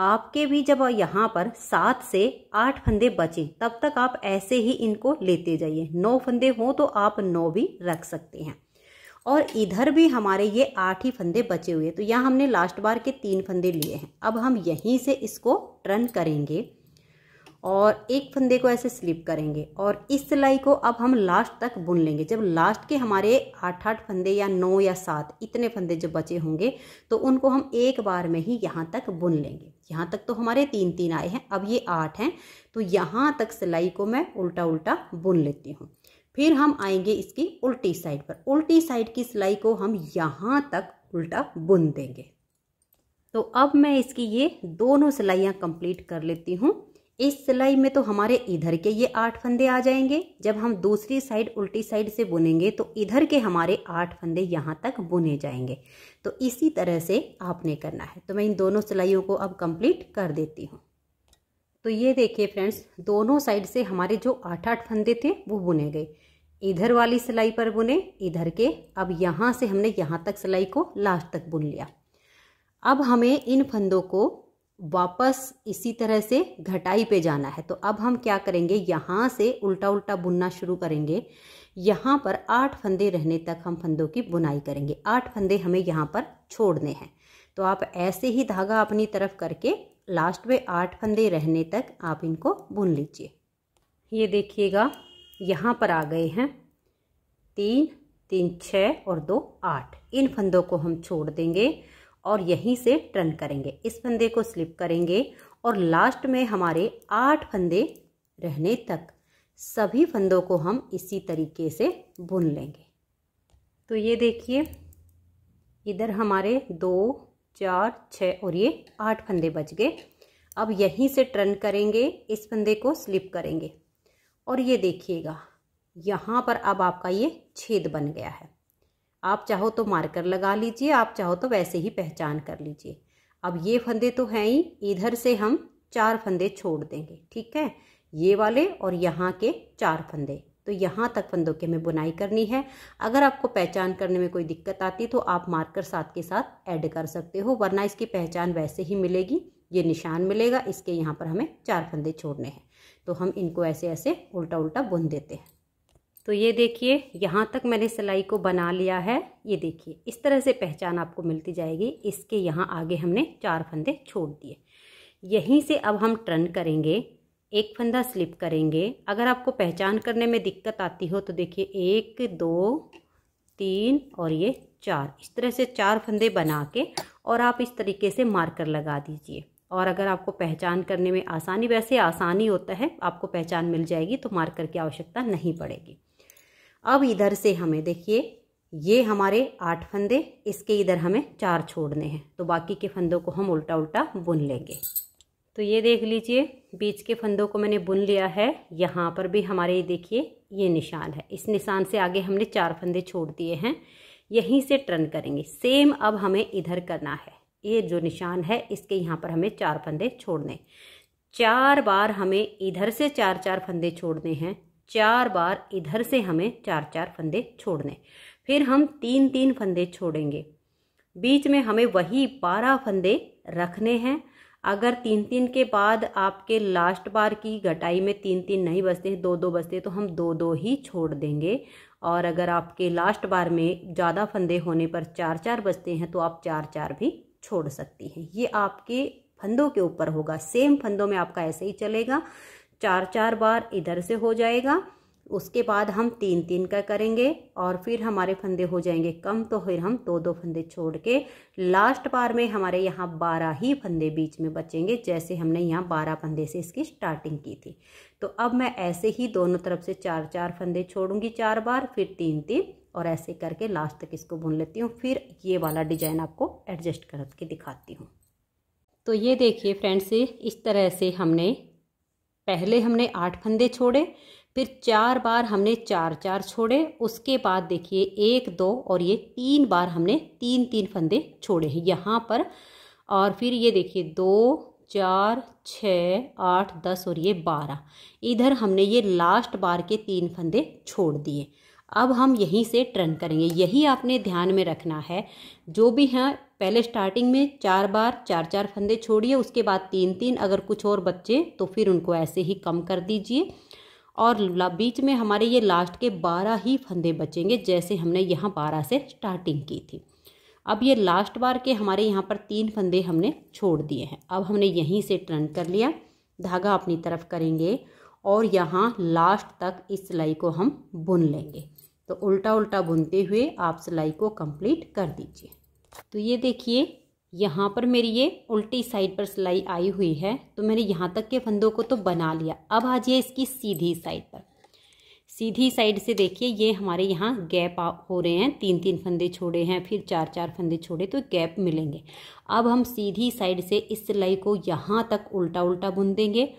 आपके भी जब यहाँ पर सात से आठ फंदे बचे तब तक आप ऐसे ही इनको लेते जाइए नौ फंदे हों तो आप नौ भी रख सकते हैं और इधर भी हमारे ये आठ ही फंदे बचे हुए हैं तो यहाँ हमने लास्ट बार के तीन फंदे लिए हैं अब हम यहीं से इसको टर्न करेंगे और एक फंदे को ऐसे स्लिप करेंगे और इस सिलाई को अब हम लास्ट तक बुन लेंगे जब लास्ट के हमारे आठ आठ फंदे या नौ या सात इतने फंदे जब बचे होंगे तो उनको हम एक बार में ही यहाँ तक बुन लेंगे यहाँ तक तो हमारे तीन तीन आए हैं अब ये आठ हैं तो यहाँ तक सिलाई को मैं उल्टा उल्टा बुन लेती हूँ फिर हम आएंगे इसकी उल्टी साइड पर उल्टी साइड की सिलाई को हम यहाँ तक उल्टा बुन देंगे तो अब मैं इसकी ये दोनों सिलाइयाँ कंप्लीट कर लेती हूँ इस सिलाई में तो हमारे इधर के ये आठ फंदे आ जाएंगे जब हम दूसरी साइड उल्टी साइड से बुनेंगे तो इधर के हमारे आठ फंदे यहाँ तक बुने जाएंगे तो इसी तरह से आपने करना है तो मैं इन दोनों सिलाइयों को अब कंप्लीट कर देती हूँ तो ये देखिए फ्रेंड्स दोनों साइड से हमारे जो आठ आठ फंदे थे वो बुने गए इधर वाली सिलाई पर बुने इधर के अब यहाँ से हमने यहाँ तक सिलाई को लास्ट तक बुन लिया अब हमें इन फंदों को वापस इसी तरह से घटाई पे जाना है तो अब हम क्या करेंगे यहाँ से उल्टा उल्टा बुनना शुरू करेंगे यहाँ पर आठ फंदे रहने तक हम फंदों की बुनाई करेंगे आठ फंदे हमें यहाँ पर छोड़ने हैं तो आप ऐसे ही धागा अपनी तरफ करके लास्ट में आठ फंदे रहने तक आप इनको बुन लीजिए ये देखिएगा यहाँ पर आ गए हैं तीन तीन छः और दो आठ इन फंदों को हम छोड़ देंगे और यहीं से टर्न करेंगे इस फंदे को स्लिप करेंगे और लास्ट में हमारे आठ फंदे रहने तक सभी फंदों को हम इसी तरीके से बुन लेंगे तो ये देखिए इधर हमारे दो चार छः और ये आठ फंदे बच गए अब यहीं से टर्न करेंगे इस फंदे को स्लिप करेंगे और ये देखिएगा यहाँ पर अब आपका ये छेद बन गया है आप चाहो तो मार्कर लगा लीजिए आप चाहो तो वैसे ही पहचान कर लीजिए अब ये फंदे तो हैं ही इधर से हम चार फंदे छोड़ देंगे ठीक है ये वाले और यहाँ के चार फंदे तो यहाँ तक फंदों की हमें बुनाई करनी है अगर आपको पहचान करने में कोई दिक्कत आती तो आप मार्कर साथ के साथ ऐड कर सकते हो वरना इसकी पहचान वैसे ही मिलेगी ये निशान मिलेगा इसके यहाँ पर हमें चार फंदे छोड़ने हैं तो हम इनको ऐसे ऐसे उल्टा उल्टा बुन देते हैं तो ये देखिए यहाँ तक मैंने सिलाई को बना लिया है ये देखिए इस तरह से पहचान आपको मिलती जाएगी इसके यहाँ आगे हमने चार फंदे छोड़ दिए यहीं से अब हम टर्न करेंगे एक फंदा स्लिप करेंगे अगर आपको पहचान करने में दिक्कत आती हो तो देखिए एक दो तीन और ये चार इस तरह से चार फंदे बना के और आप इस तरीके से मार्कर लगा दीजिए और अगर आपको पहचान करने में आसानी वैसे आसानी होता है आपको पहचान मिल जाएगी तो मार्कर की आवश्यकता नहीं पड़ेगी अब इधर से हमें देखिए ये हमारे आठ फंदे इसके इधर हमें चार छोड़ने हैं तो बाकी के फंदों को हम उल्टा उल्टा बुन लेंगे तो ये देख लीजिए बीच के फंदों को मैंने बुन लिया है यहाँ पर भी हमारे देखिए ये निशान है इस निशान से आगे हमने चार फंदे छोड़ दिए हैं यहीं से टर्न करेंगे सेम अब हमें इधर करना है ये जो निशान है इसके यहाँ पर हमें चार फंदे छोड़ने चार बार हमें इधर से चार चार फंदे छोड़ने हैं चार बार इधर से हमें चार चार फंदे छोड़ने फिर हम तीन तीन फंदे छोड़ेंगे बीच में हमें वही बारह फंदे रखने हैं अगर तीन तीन के बाद आपके लास्ट बार की घटाई में तीन तीन नहीं बचते हैं दो दो बचते हैं तो हम दो दो ही छोड़ देंगे और अगर आपके लास्ट बार में ज़्यादा फंदे होने पर चार चार बचते हैं तो आप चार चार भी छोड़ सकती हैं ये आपके फंदों के ऊपर होगा सेम फंदों में आपका ऐसे ही चलेगा चार चार बार इधर से हो जाएगा उसके बाद हम तीन तीन का करेंगे और फिर हमारे फंदे हो जाएंगे कम तो फिर हम दो दो फंदे छोड़ के लास्ट बार में हमारे यहाँ बारह ही फंदे बीच में बचेंगे जैसे हमने यहाँ बारह फंदे से इसकी स्टार्टिंग की थी तो अब मैं ऐसे ही दोनों तरफ से चार चार फंदे छोड़ूंगी चार बार फिर तीन तीन और ऐसे करके लास्ट तक इसको बुन लेती हूँ फिर ये वाला डिजाइन आपको एडजस्ट करके दिखाती हूँ तो ये देखिए फ्रेंड्स इस तरह से हमने पहले हमने आठ फंदे छोड़े फिर चार बार हमने चार चार छोड़े उसके बाद देखिए एक दो और ये तीन बार हमने तीन तीन फंदे छोड़े हैं यहाँ पर और फिर ये देखिए दो चार छः आठ दस और ये बारह इधर हमने ये लास्ट बार के तीन फंदे छोड़ दिए अब हम यहीं से टर्न करेंगे यही आपने ध्यान में रखना है जो भी हैं पहले स्टार्टिंग में चार बार चार चार फंदे छोड़िए उसके बाद तीन तीन अगर कुछ और बच्चे तो फिर उनको ऐसे ही कम कर दीजिए और बीच में हमारे ये लास्ट के बारह ही फंदे बचेंगे जैसे हमने यहाँ बारह से स्टार्टिंग की थी अब ये लास्ट बार के हमारे यहाँ पर तीन फंदे हमने छोड़ दिए हैं अब हमने यहीं से टर्न कर लिया धागा अपनी तरफ करेंगे और यहाँ लास्ट तक इस सिलाई को हम बुन लेंगे तो उल्टा उल्टा बुनते हुए आप सिलाई को कंप्लीट कर दीजिए तो ये देखिए यहाँ पर मेरी ये उल्टी साइड पर सिलाई आई हुई है तो मैंने यहाँ तक के फंदों को तो बना लिया अब आ जाइए इसकी सीधी साइड पर सीधी साइड से देखिए ये हमारे यहाँ गैप हो रहे हैं तीन तीन फंदे छोड़े हैं फिर चार चार फंदे छोड़े तो गैप मिलेंगे अब हम सीधी साइड से इस सिलाई को यहाँ तक उल्टा उल्टा बुन देंगे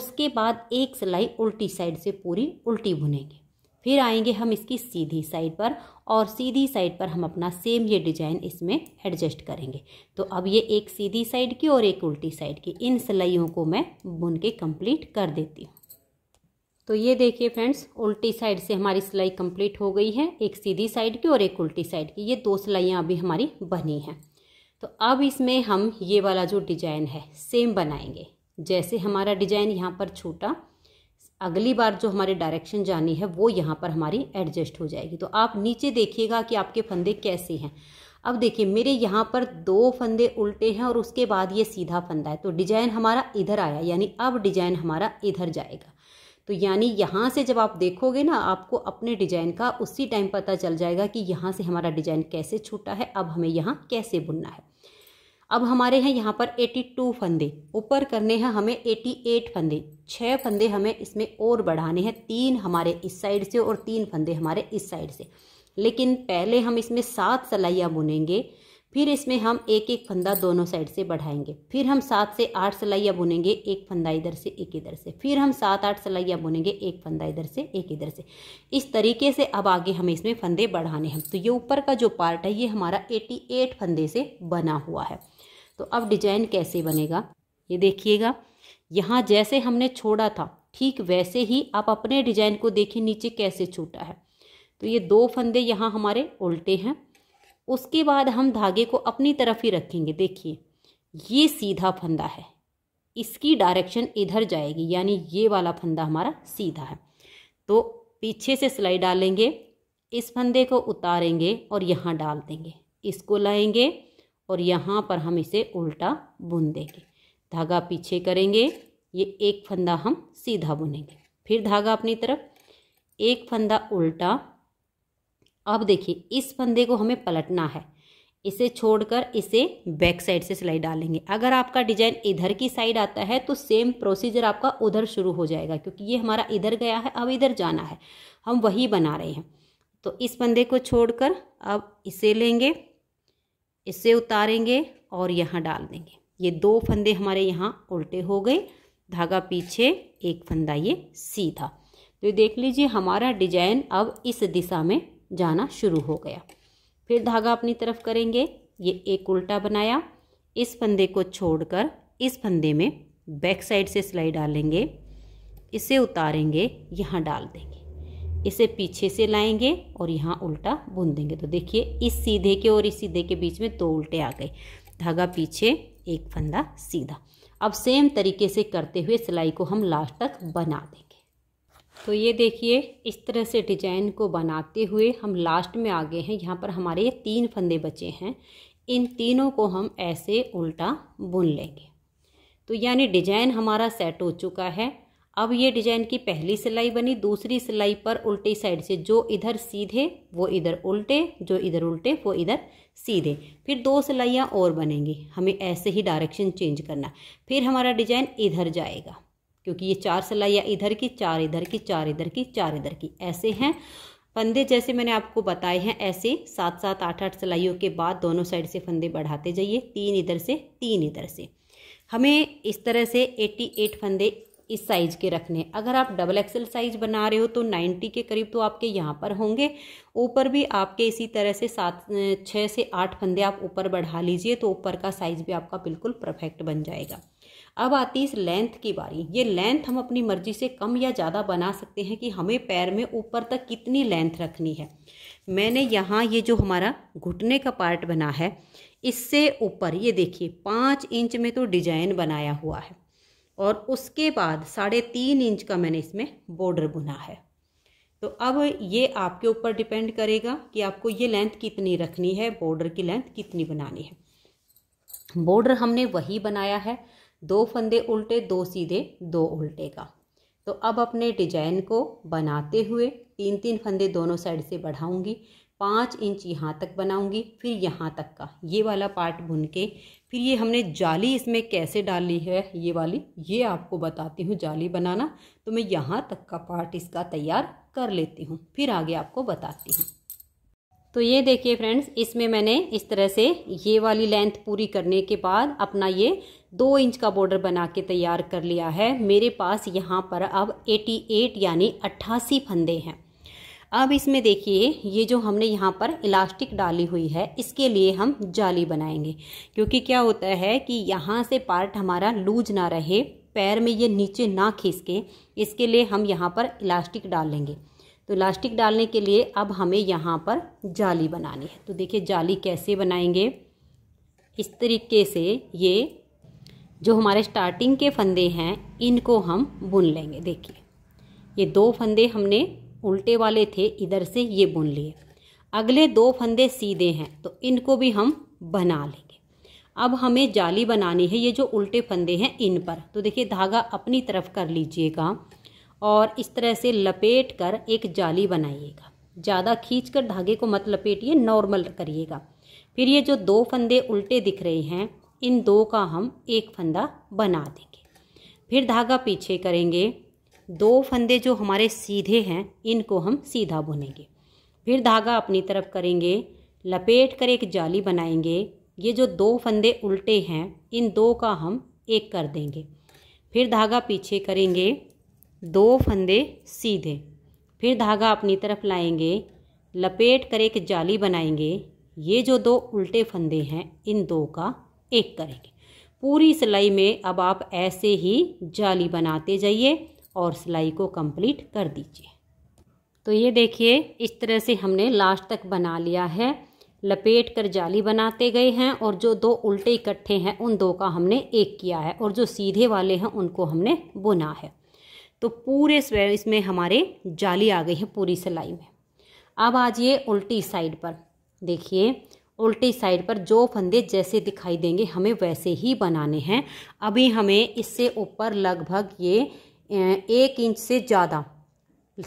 उसके बाद एक सिलाई उल्टी साइड से पूरी उल्टी बुनेंगे फिर आएंगे हम इसकी सीधी साइड पर और सीधी साइड पर हम अपना सेम ये डिजाइन इसमें एडजस्ट करेंगे तो अब ये एक सीधी साइड की और एक उल्टी साइड की इन सिलाइयों को मैं बुन के कंप्लीट कर देती हूँ तो ये देखिए फ्रेंड्स उल्टी साइड से हमारी सिलाई कंप्लीट हो गई है एक सीधी साइड की और एक उल्टी साइड की ये दो सिलाइयाँ अभी हमारी बनी हैं तो अब इसमें हम ये वाला जो डिजाइन है सेम बनाएंगे जैसे हमारा डिजाइन यहाँ पर छूटा अगली बार जो हमारी डायरेक्शन जानी है वो यहाँ पर हमारी एडजस्ट हो जाएगी तो आप नीचे देखिएगा कि आपके फंदे कैसे हैं अब देखिए मेरे यहाँ पर दो फंदे उल्टे हैं और उसके बाद ये सीधा फंदा है तो डिजाइन हमारा इधर आया यानी अब डिजाइन हमारा इधर जाएगा तो यानी यहाँ से जब आप देखोगे ना आपको अपने डिजाइन का उसी टाइम पता चल जाएगा कि यहाँ से हमारा डिजाइन कैसे छूटा है अब हमें यहाँ कैसे बुनना है अब हमारे हैं यहाँ पर 82 फंदे ऊपर करने हैं हमें 88 फंदे छः फंदे हमें इसमें और बढ़ाने हैं तीन हमारे इस साइड से और तीन फंदे हमारे इस साइड से लेकिन पहले हम इसमें सात सलाइयाँ बुनेंगे फिर इसमें हम एक एक फंदा दोनों साइड से बढ़ाएंगे फिर हम सात से आठ सलाइयाँ बुनेंगे एक फंदा इधर से एक इधर से फिर हम सात आठ सलाइयाँ बुनेंगे एक फंदा इधर से एक इधर से इस तरीके से अब आगे हमें इसमें फंदे बढ़ाने हैं तो ये ऊपर का जो पार्ट है ये हमारा 88 एट फंदे से बना हुआ है तो अब डिजाइन कैसे बनेगा ये देखिएगा यहाँ जैसे हमने छोड़ा था ठीक वैसे ही आप अपने डिजाइन को देखिए नीचे कैसे छूटा है तो ये दो फंदे यहाँ हमारे उल्टे हैं उसके बाद हम धागे को अपनी तरफ ही रखेंगे देखिए ये सीधा फंदा है इसकी डायरेक्शन इधर जाएगी यानी ये वाला फंदा हमारा सीधा है तो पीछे से सिलाई डालेंगे इस फंदे को उतारेंगे और यहाँ डाल देंगे इसको लाएंगे और यहाँ पर हम इसे उल्टा बुन देंगे धागा पीछे करेंगे ये एक फंदा हम सीधा बुनेंगे फिर धागा अपनी तरफ एक फंदा उल्टा अब देखिए इस फंदे को हमें पलटना है इसे छोड़कर इसे बैक साइड से सिलाई डालेंगे अगर आपका डिजाइन इधर की साइड आता है तो सेम प्रोसीजर आपका उधर शुरू हो जाएगा क्योंकि ये हमारा इधर गया है अब इधर जाना है हम वही बना रहे हैं तो इस फंदे को छोड़कर अब इसे लेंगे इससे उतारेंगे और यहाँ डाल देंगे ये दो फंदे हमारे यहाँ उल्टे हो गए धागा पीछे एक फंदा ये सीधा तो देख लीजिए हमारा डिजाइन अब इस दिशा में जाना शुरू हो गया फिर धागा अपनी तरफ करेंगे ये एक उल्टा बनाया इस फंदे को छोड़कर इस फंदे में बैक साइड से सिलाई डालेंगे इसे उतारेंगे यहाँ डाल देंगे इसे पीछे से लाएंगे और यहाँ उल्टा बुन देंगे तो देखिए इस सीधे के और इस सीधे के बीच में दो उल्टे आ गए धागा पीछे एक फंदा सीधा अब सेम तरीके से करते हुए सिलाई को हम लास्ट तक बना देंगे तो ये देखिए इस तरह से डिजाइन को बनाते हुए हम लास्ट में आ गए हैं यहाँ पर हमारे ये तीन फंदे बचे हैं इन तीनों को हम ऐसे उल्टा बुन लेंगे तो यानी डिजाइन हमारा सेट हो चुका है अब ये डिजाइन की पहली सिलाई बनी दूसरी सिलाई पर उल्टी साइड से जो इधर सीधे वो इधर उल्टे जो इधर उल्टे वो इधर सीधे फिर दो सिलाइयाँ और बनेंगी हमें ऐसे ही डायरेक्शन चेंज करना फिर हमारा डिजाइन इधर जाएगा क्योंकि ये चार सिलाइयाँ इधर की चार इधर की चार इधर की चार इधर की ऐसे हैं फंदे जैसे मैंने आपको बताए हैं ऐसे सात सात आठ आठ सिलाइयों के बाद दोनों साइड से फंदे बढ़ाते जाइए तीन इधर से तीन इधर से हमें इस तरह से 88 फंदे इस साइज के रखने अगर आप डबल एक्सल साइज बना रहे हो तो नाइन्टी के करीब तो आपके यहाँ पर होंगे ऊपर भी आपके इसी तरह से सात छः से आठ फंदे आप ऊपर बढ़ा लीजिए तो ऊपर का साइज भी आपका बिल्कुल परफेक्ट बन जाएगा अब आती इस लेंथ की बारी ये लेंथ हम अपनी मर्जी से कम या ज़्यादा बना सकते हैं कि हमें पैर में ऊपर तक कितनी लेंथ रखनी है मैंने यहाँ ये जो हमारा घुटने का पार्ट बना है इससे ऊपर ये देखिए पाँच इंच में तो डिजाइन बनाया हुआ है और उसके बाद साढ़े तीन इंच का मैंने इसमें बॉर्डर बुना है तो अब ये आपके ऊपर डिपेंड करेगा कि आपको ये लेंथ कितनी रखनी है बॉर्डर की लेंथ कितनी बनानी है बॉर्डर हमने वही बनाया है दो फंदे उल्टे दो सीधे दो उल्टे का तो अब अपने डिजाइन को बनाते हुए तीन तीन फंदे दोनों साइड से बढ़ाऊंगी पाँच इंच यहाँ तक बनाऊंगी फिर यहाँ तक का ये वाला पार्ट बुन के फिर ये हमने जाली इसमें कैसे डाली है ये वाली ये आपको बताती हूँ जाली बनाना तो मैं यहाँ तक का पार्ट इसका तैयार कर लेती हूँ फिर आगे आपको बताती हूँ तो ये देखिए फ्रेंड्स इसमें मैंने इस तरह से ये वाली लेंथ पूरी करने के बाद अपना ये दो इंच का बॉर्डर बना के तैयार कर लिया है मेरे पास यहाँ पर अब 88 यानी 88 फंदे हैं अब इसमें देखिए ये जो हमने यहाँ पर इलास्टिक डाली हुई है इसके लिए हम जाली बनाएंगे क्योंकि क्या होता है कि यहाँ से पार्ट हमारा लूज ना रहे पैर में ये नीचे ना खींचके इसके लिए हम यहाँ पर इलास्टिक डाल लेंगे तो इलास्टिक डालने के लिए अब हमें यहाँ पर जाली बनानी है तो देखिए जाली कैसे बनाएंगे इस तरीके से ये जो हमारे स्टार्टिंग के फंदे हैं इनको हम बुन लेंगे देखिए ये दो फंदे हमने उल्टे वाले थे इधर से ये बुन लिए अगले दो फंदे सीधे हैं तो इनको भी हम बना लेंगे अब हमें जाली बनानी है ये जो उल्टे फंदे हैं इन पर तो देखिए धागा अपनी तरफ कर लीजिएगा और इस तरह से लपेट कर एक जाली बनाइएगा ज़्यादा खींच कर धागे को मत लपेटिए नॉर्मल करिएगा फिर ये जो दो फंदे उल्टे दिख रहे हैं इन दो का हम एक फंदा बना देंगे फिर धागा पीछे करेंगे दो फंदे जो हमारे सीधे हैं इनको हम सीधा बुनेंगे फिर धागा अपनी तरफ करेंगे लपेट कर एक जाली बनाएंगे ये जो दो फंदे उल्टे हैं इन दो का हम एक कर देंगे फिर धागा पीछे करेंगे दो फंदे सीधे फिर धागा अपनी तरफ लाएंगे लपेट कर एक जाली बनाएंगे ये जो दो उल्टे फंदे हैं इन दो का एक करेंगे पूरी सिलाई में अब आप ऐसे ही जाली बनाते जाइए और सिलाई को कंप्लीट कर दीजिए तो ये देखिए इस तरह से हमने लास्ट तक बना लिया है लपेट कर जाली बनाते गए हैं और जो दो उल्टे इकट्ठे हैं उन दो का हमने एक किया है और जो सीधे वाले हैं उनको हमने बुना है तो पूरे स्वे इसमें हमारे जाली आ गई है पूरी सिलाई में अब आज ये उल्टी साइड पर देखिए उल्टी साइड पर जो फंदे जैसे दिखाई देंगे हमें वैसे ही बनाने हैं अभी हमें इससे ऊपर लगभग ये एक इंच से ज़्यादा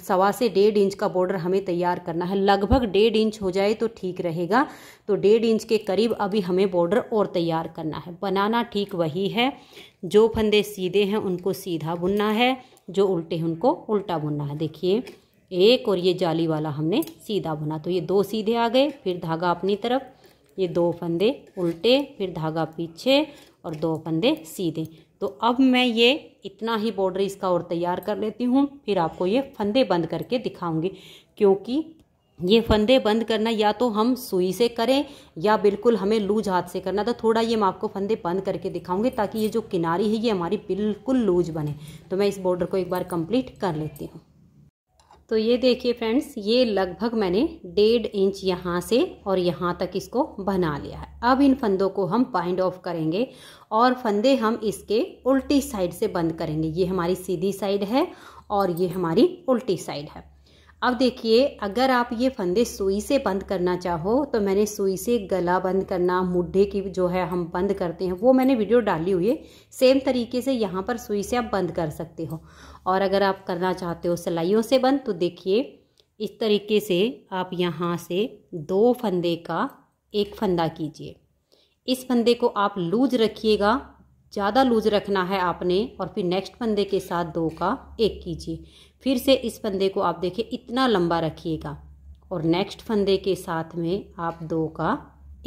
सवा से डेढ़ इंच का बॉर्डर हमें तैयार करना है लगभग डेढ़ इंच हो जाए तो ठीक रहेगा तो डेढ़ इंच के करीब अभी हमें बॉर्डर और तैयार करना है बनाना ठीक वही है जो फंदे सीधे हैं उनको सीधा बुनना है जो उल्टे हैं उनको उल्टा बुनना है देखिए एक और ये जाली वाला हमने सीधा बुना तो ये दो सीधे आ गए फिर धागा अपनी तरफ ये दो फंदे उल्टे फिर धागा पीछे और दो फंदे सीधे तो अब मैं ये इतना ही बॉर्डर इसका और तैयार कर लेती हूँ फिर आपको ये फंदे बंद करके दिखाऊंगी क्योंकि ये फंदे बंद करना या तो हम सुई से करें या बिल्कुल हमें लूज हाथ से करना तो थोड़ा ये मैं आपको फंदे बंद करके दिखाऊंगी ताकि ये जो किनारी है ये हमारी बिल्कुल लूज बने तो मैं इस बॉर्डर को एक बार कंप्लीट कर लेती हूँ तो ये देखिए फ्रेंड्स ये लगभग मैंने डेढ़ इंच यहाँ से और यहाँ तक इसको बना लिया है अब इन फंदों को हम पाइंड ऑफ करेंगे और फंदे हम इसके उल्टी साइड से बंद करेंगे ये हमारी सीधी साइड है और ये हमारी उल्टी साइड है अब देखिए अगर आप ये फंदे सुई से बंद करना चाहो तो मैंने सुई से गला बंद करना मुड्ढे की जो है हम बंद करते हैं वो मैंने वीडियो डाली हुई है सेम तरीके से यहाँ पर सुई से आप बंद कर सकते हो और अगर आप करना चाहते हो सिलाइयों से बंद तो देखिए इस तरीके से आप यहाँ से दो फंदे का एक फंदा कीजिए इस फंदे को आप लूज रखिएगा ज़्यादा लूज रखना है आपने और फिर नेक्स्ट फंदे के साथ दो का एक कीजिए फिर से इस फंदे को आप देखिए इतना लंबा रखिएगा और नेक्स्ट फंदे के साथ में आप दो का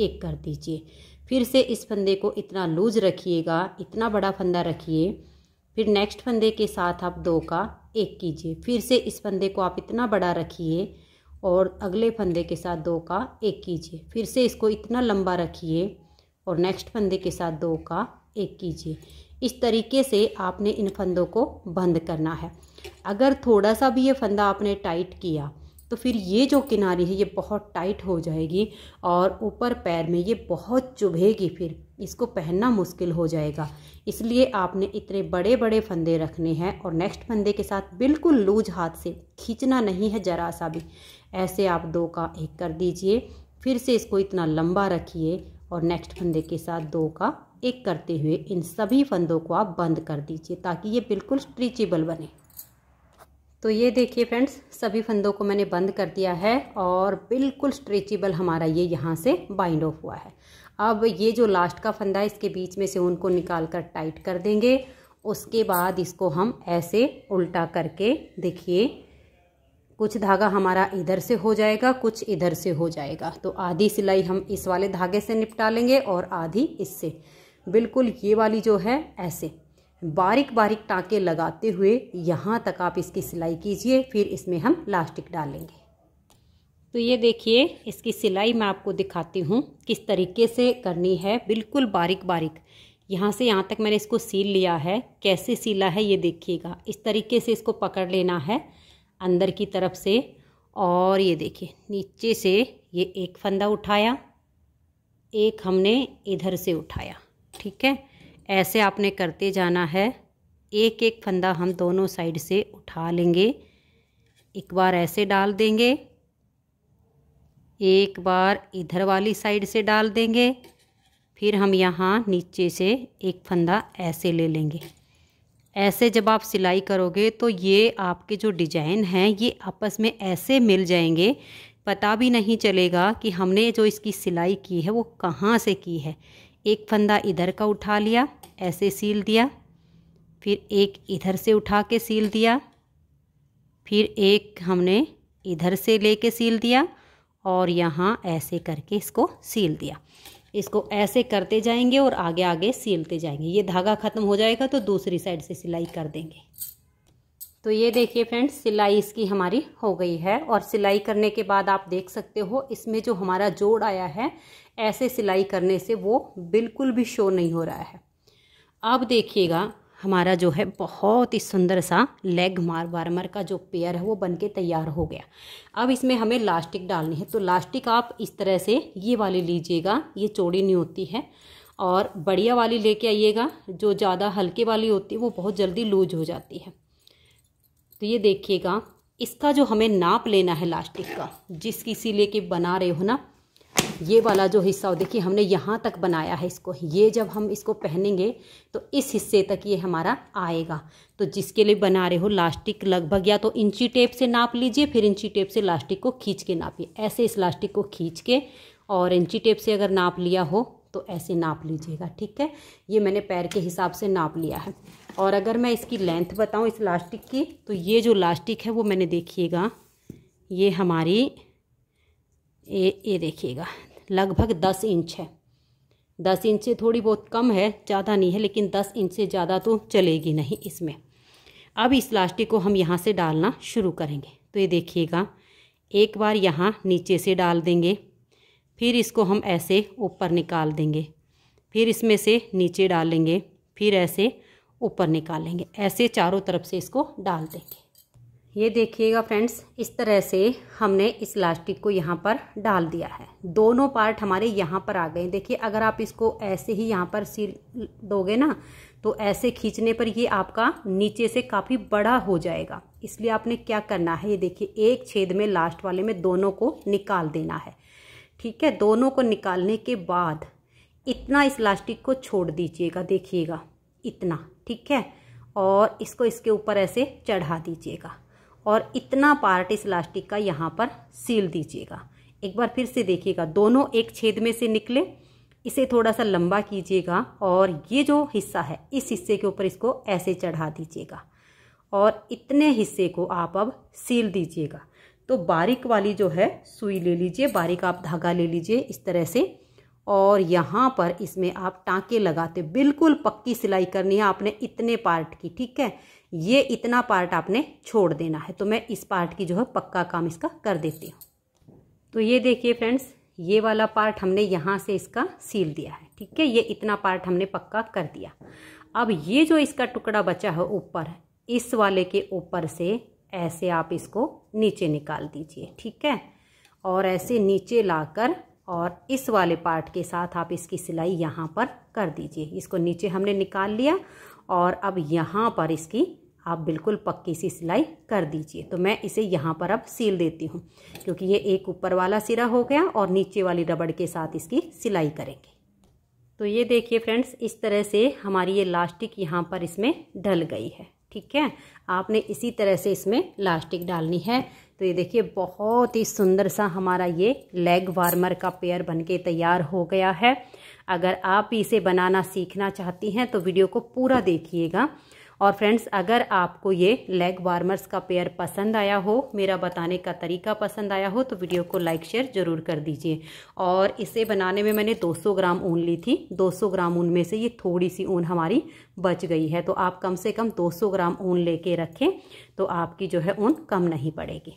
एक कर दीजिए फिर से इस फंदे को इतना लूज रखिएगा इतना बड़ा फंदा रखिए फिर नेक्स्ट फंदे के साथ आप दो का एक कीजिए फिर से इस फंदे को आप इतना बड़ा रखिए और अगले फंदे के साथ दो का एक कीजिए फिर से इसको इतना लंबा रखिए और नेक्स्ट फंदे के साथ दो का एक कीजिए इस तरीके से आपने इन फंदों को बंद करना है अगर थोड़ा सा भी ये फंदा आपने टाइट किया तो फिर ये जो किनारी है ये बहुत टाइट हो जाएगी और ऊपर पैर में ये बहुत चुभेगी फिर इसको पहनना मुश्किल हो जाएगा इसलिए आपने इतने बड़े बड़े फंदे रखने हैं और नेक्स्ट फंदे के साथ बिल्कुल लूज हाथ से खींचना नहीं है ज़रा सा भी ऐसे आप दो का एक कर दीजिए फिर से इसको इतना लंबा रखिए और नेक्स्ट फंदे के साथ दो का एक करते हुए इन सभी फंदों को आप बंद कर दीजिए ताकि ये बिल्कुल स्ट्रीचेबल बने तो ये देखिए फ्रेंड्स सभी फंदों को मैंने बंद कर दिया है और बिल्कुल स्ट्रेचेबल हमारा ये यहाँ से बाइंड ऑफ हुआ है अब ये जो लास्ट का फंदा है इसके बीच में से उनको निकाल कर टाइट कर देंगे उसके बाद इसको हम ऐसे उल्टा करके देखिए कुछ धागा हमारा इधर से हो जाएगा कुछ इधर से हो जाएगा तो आधी सिलाई हम इस वाले धागे से निपटा लेंगे और आधी इससे बिल्कुल ये वाली जो है ऐसे बारीक बारीक टाँके लगाते हुए यहाँ तक आप इसकी सिलाई कीजिए फिर इसमें हम लास्टिक डालेंगे तो ये देखिए इसकी सिलाई मैं आपको दिखाती हूँ किस तरीके से करनी है बिल्कुल बारीक बारीक यहाँ से यहाँ तक मैंने इसको सील लिया है कैसे सीला है ये देखिएगा इस तरीके से इसको पकड़ लेना है अंदर की तरफ से और ये देखिए नीचे से ये एक फंदा उठाया एक हमने इधर से उठाया ठीक है ऐसे आपने करते जाना है एक एक फंदा हम दोनों साइड से उठा लेंगे एक बार ऐसे डाल देंगे एक बार इधर वाली साइड से डाल देंगे फिर हम यहाँ नीचे से एक फंदा ऐसे ले लेंगे ऐसे जब आप सिलाई करोगे तो ये आपके जो डिजाइन हैं ये आपस में ऐसे मिल जाएंगे पता भी नहीं चलेगा कि हमने जो इसकी सिलाई की है वो कहाँ से की है एक फंदा इधर का उठा लिया ऐसे सील दिया फिर एक इधर से उठा के सील दिया फिर एक हमने इधर से लेके सील दिया और यहाँ ऐसे करके इसको सील दिया इसको ऐसे करते जाएंगे और आगे आगे सीलते जाएंगे ये धागा ख़त्म हो जाएगा तो दूसरी साइड से सिलाई कर देंगे तो ये देखिए फ्रेंड्स सिलाई इसकी हमारी हो गई है और सिलाई करने के बाद आप देख सकते हो इसमें जो हमारा जोड़ आया है ऐसे सिलाई करने से वो बिल्कुल भी शो नहीं हो रहा है अब देखिएगा हमारा जो है बहुत ही सुंदर सा लेग मार वार्मर का जो पेयर है वो बन के तैयार हो गया अब इसमें हमें लास्टिक डालनी है तो लास्टिक आप इस तरह से ये वाली लीजिएगा ये चौड़ी नहीं होती है और बढ़िया वाली लेके आइएगा जो ज़्यादा हल्के वाली होती है वो बहुत जल्दी लूज हो जाती है तो ये देखिएगा इसका जो हमें नाप लेना है लास्टिक का जिस किसी लेके बना रहे हो ना ये वाला जो हिस्सा हो देखिए हमने यहाँ तक बनाया है इसको ये जब हम इसको पहनेंगे तो इस हिस्से तक ये हमारा आएगा तो जिसके लिए बना रहे हो लास्टिक लगभग या तो इंची टेप से नाप लीजिए फिर इंची टेप से लास्टिक को खींच के नापिए ऐसे इस लास्टिक को खींच के और इंची टेप से अगर नाप लिया हो तो ऐसे नाप लीजिएगा ठीक है ये मैंने पैर के हिसाब से नाप लिया है और अगर मैं इसकी लेंथ बताऊं इस लास्टिक की तो ये जो लास्टिक है वो मैंने देखिएगा ये हमारी ये ये देखिएगा लगभग दस इंच है दस इंच से थोड़ी बहुत कम है ज़्यादा नहीं है लेकिन दस इंच से ज़्यादा तो चलेगी नहीं इसमें अब इस लास्टिक को हम यहाँ से डालना शुरू करेंगे तो ये देखिएगा एक बार यहाँ नीचे से डाल देंगे फिर इसको हम ऐसे ऊपर निकाल देंगे फिर इसमें से नीचे डालेंगे फिर ऐसे ऊपर निकालेंगे ऐसे चारों तरफ से इसको डाल देंगे ये देखिएगा फ्रेंड्स इस तरह से हमने इस इलास्टिक को यहाँ पर डाल दिया है दोनों पार्ट हमारे यहाँ पर आ गए देखिए अगर आप इसको ऐसे ही यहाँ पर सिल दोगे ना तो ऐसे खींचने पर ये आपका नीचे से काफ़ी बड़ा हो जाएगा इसलिए आपने क्या करना है ये देखिए एक छेद में लास्ट वाले में दोनों को निकाल देना है ठीक है दोनों को निकालने के बाद इतना इस इलास्टिक को छोड़ दीजिएगा देखिएगा इतना ठीक है और इसको इसके ऊपर ऐसे चढ़ा दीजिएगा और इतना पार्ट इस इलास्टिक का यहाँ पर सील दीजिएगा एक बार फिर से देखिएगा दोनों एक छेद में से निकले इसे थोड़ा सा लंबा कीजिएगा और ये जो हिस्सा है इस हिस्से के ऊपर इसको ऐसे चढ़ा दीजिएगा और इतने हिस्से को आप अब सील दीजिएगा तो बारीक वाली जो है सुई ले लीजिए बारीक आप धागा ले लीजिए इस तरह से और यहाँ पर इसमें आप टाँके लगाते बिल्कुल पक्की सिलाई करनी है आपने इतने पार्ट की ठीक है ये इतना पार्ट आपने छोड़ देना है तो मैं इस पार्ट की जो है पक्का काम इसका कर देती हूँ तो ये देखिए फ्रेंड्स ये वाला पार्ट हमने यहाँ से इसका सील दिया है ठीक है ये इतना पार्ट हमने पक्का कर दिया अब ये जो इसका टुकड़ा बचा है ऊपर इस वाले के ऊपर से ऐसे आप इसको नीचे निकाल दीजिए ठीक है और ऐसे नीचे लाकर और इस वाले पार्ट के साथ आप इसकी सिलाई यहाँ पर कर दीजिए इसको नीचे हमने निकाल लिया और अब यहाँ पर इसकी आप बिल्कुल पक्की सी सिलाई कर दीजिए तो मैं इसे यहाँ पर अब सील देती हूँ क्योंकि ये एक ऊपर वाला सिरा हो गया और नीचे वाली रबड़ के साथ इसकी सिलाई करेंगे तो ये देखिए फ्रेंड्स इस तरह से हमारी ये लास्टिक यहाँ पर इसमें ढल गई है ठीक है आपने इसी तरह से इसमें लास्टिक डालनी है तो ये देखिए बहुत ही सुंदर सा हमारा ये लेग वार्मर का पेयर बनके तैयार हो गया है अगर आप इसे बनाना सीखना चाहती हैं तो वीडियो को पूरा देखिएगा और फ्रेंड्स अगर आपको ये लेग वार्मर्स का पेयर पसंद आया हो मेरा बताने का तरीका पसंद आया हो तो वीडियो को लाइक शेयर ज़रूर कर दीजिए और इसे बनाने में मैंने 200 ग्राम ऊन ली थी 200 ग्राम ऊन में से ये थोड़ी सी ऊन हमारी बच गई है तो आप कम से कम 200 ग्राम ऊन लेके रखें तो आपकी जो है ऊन कम नहीं पड़ेगी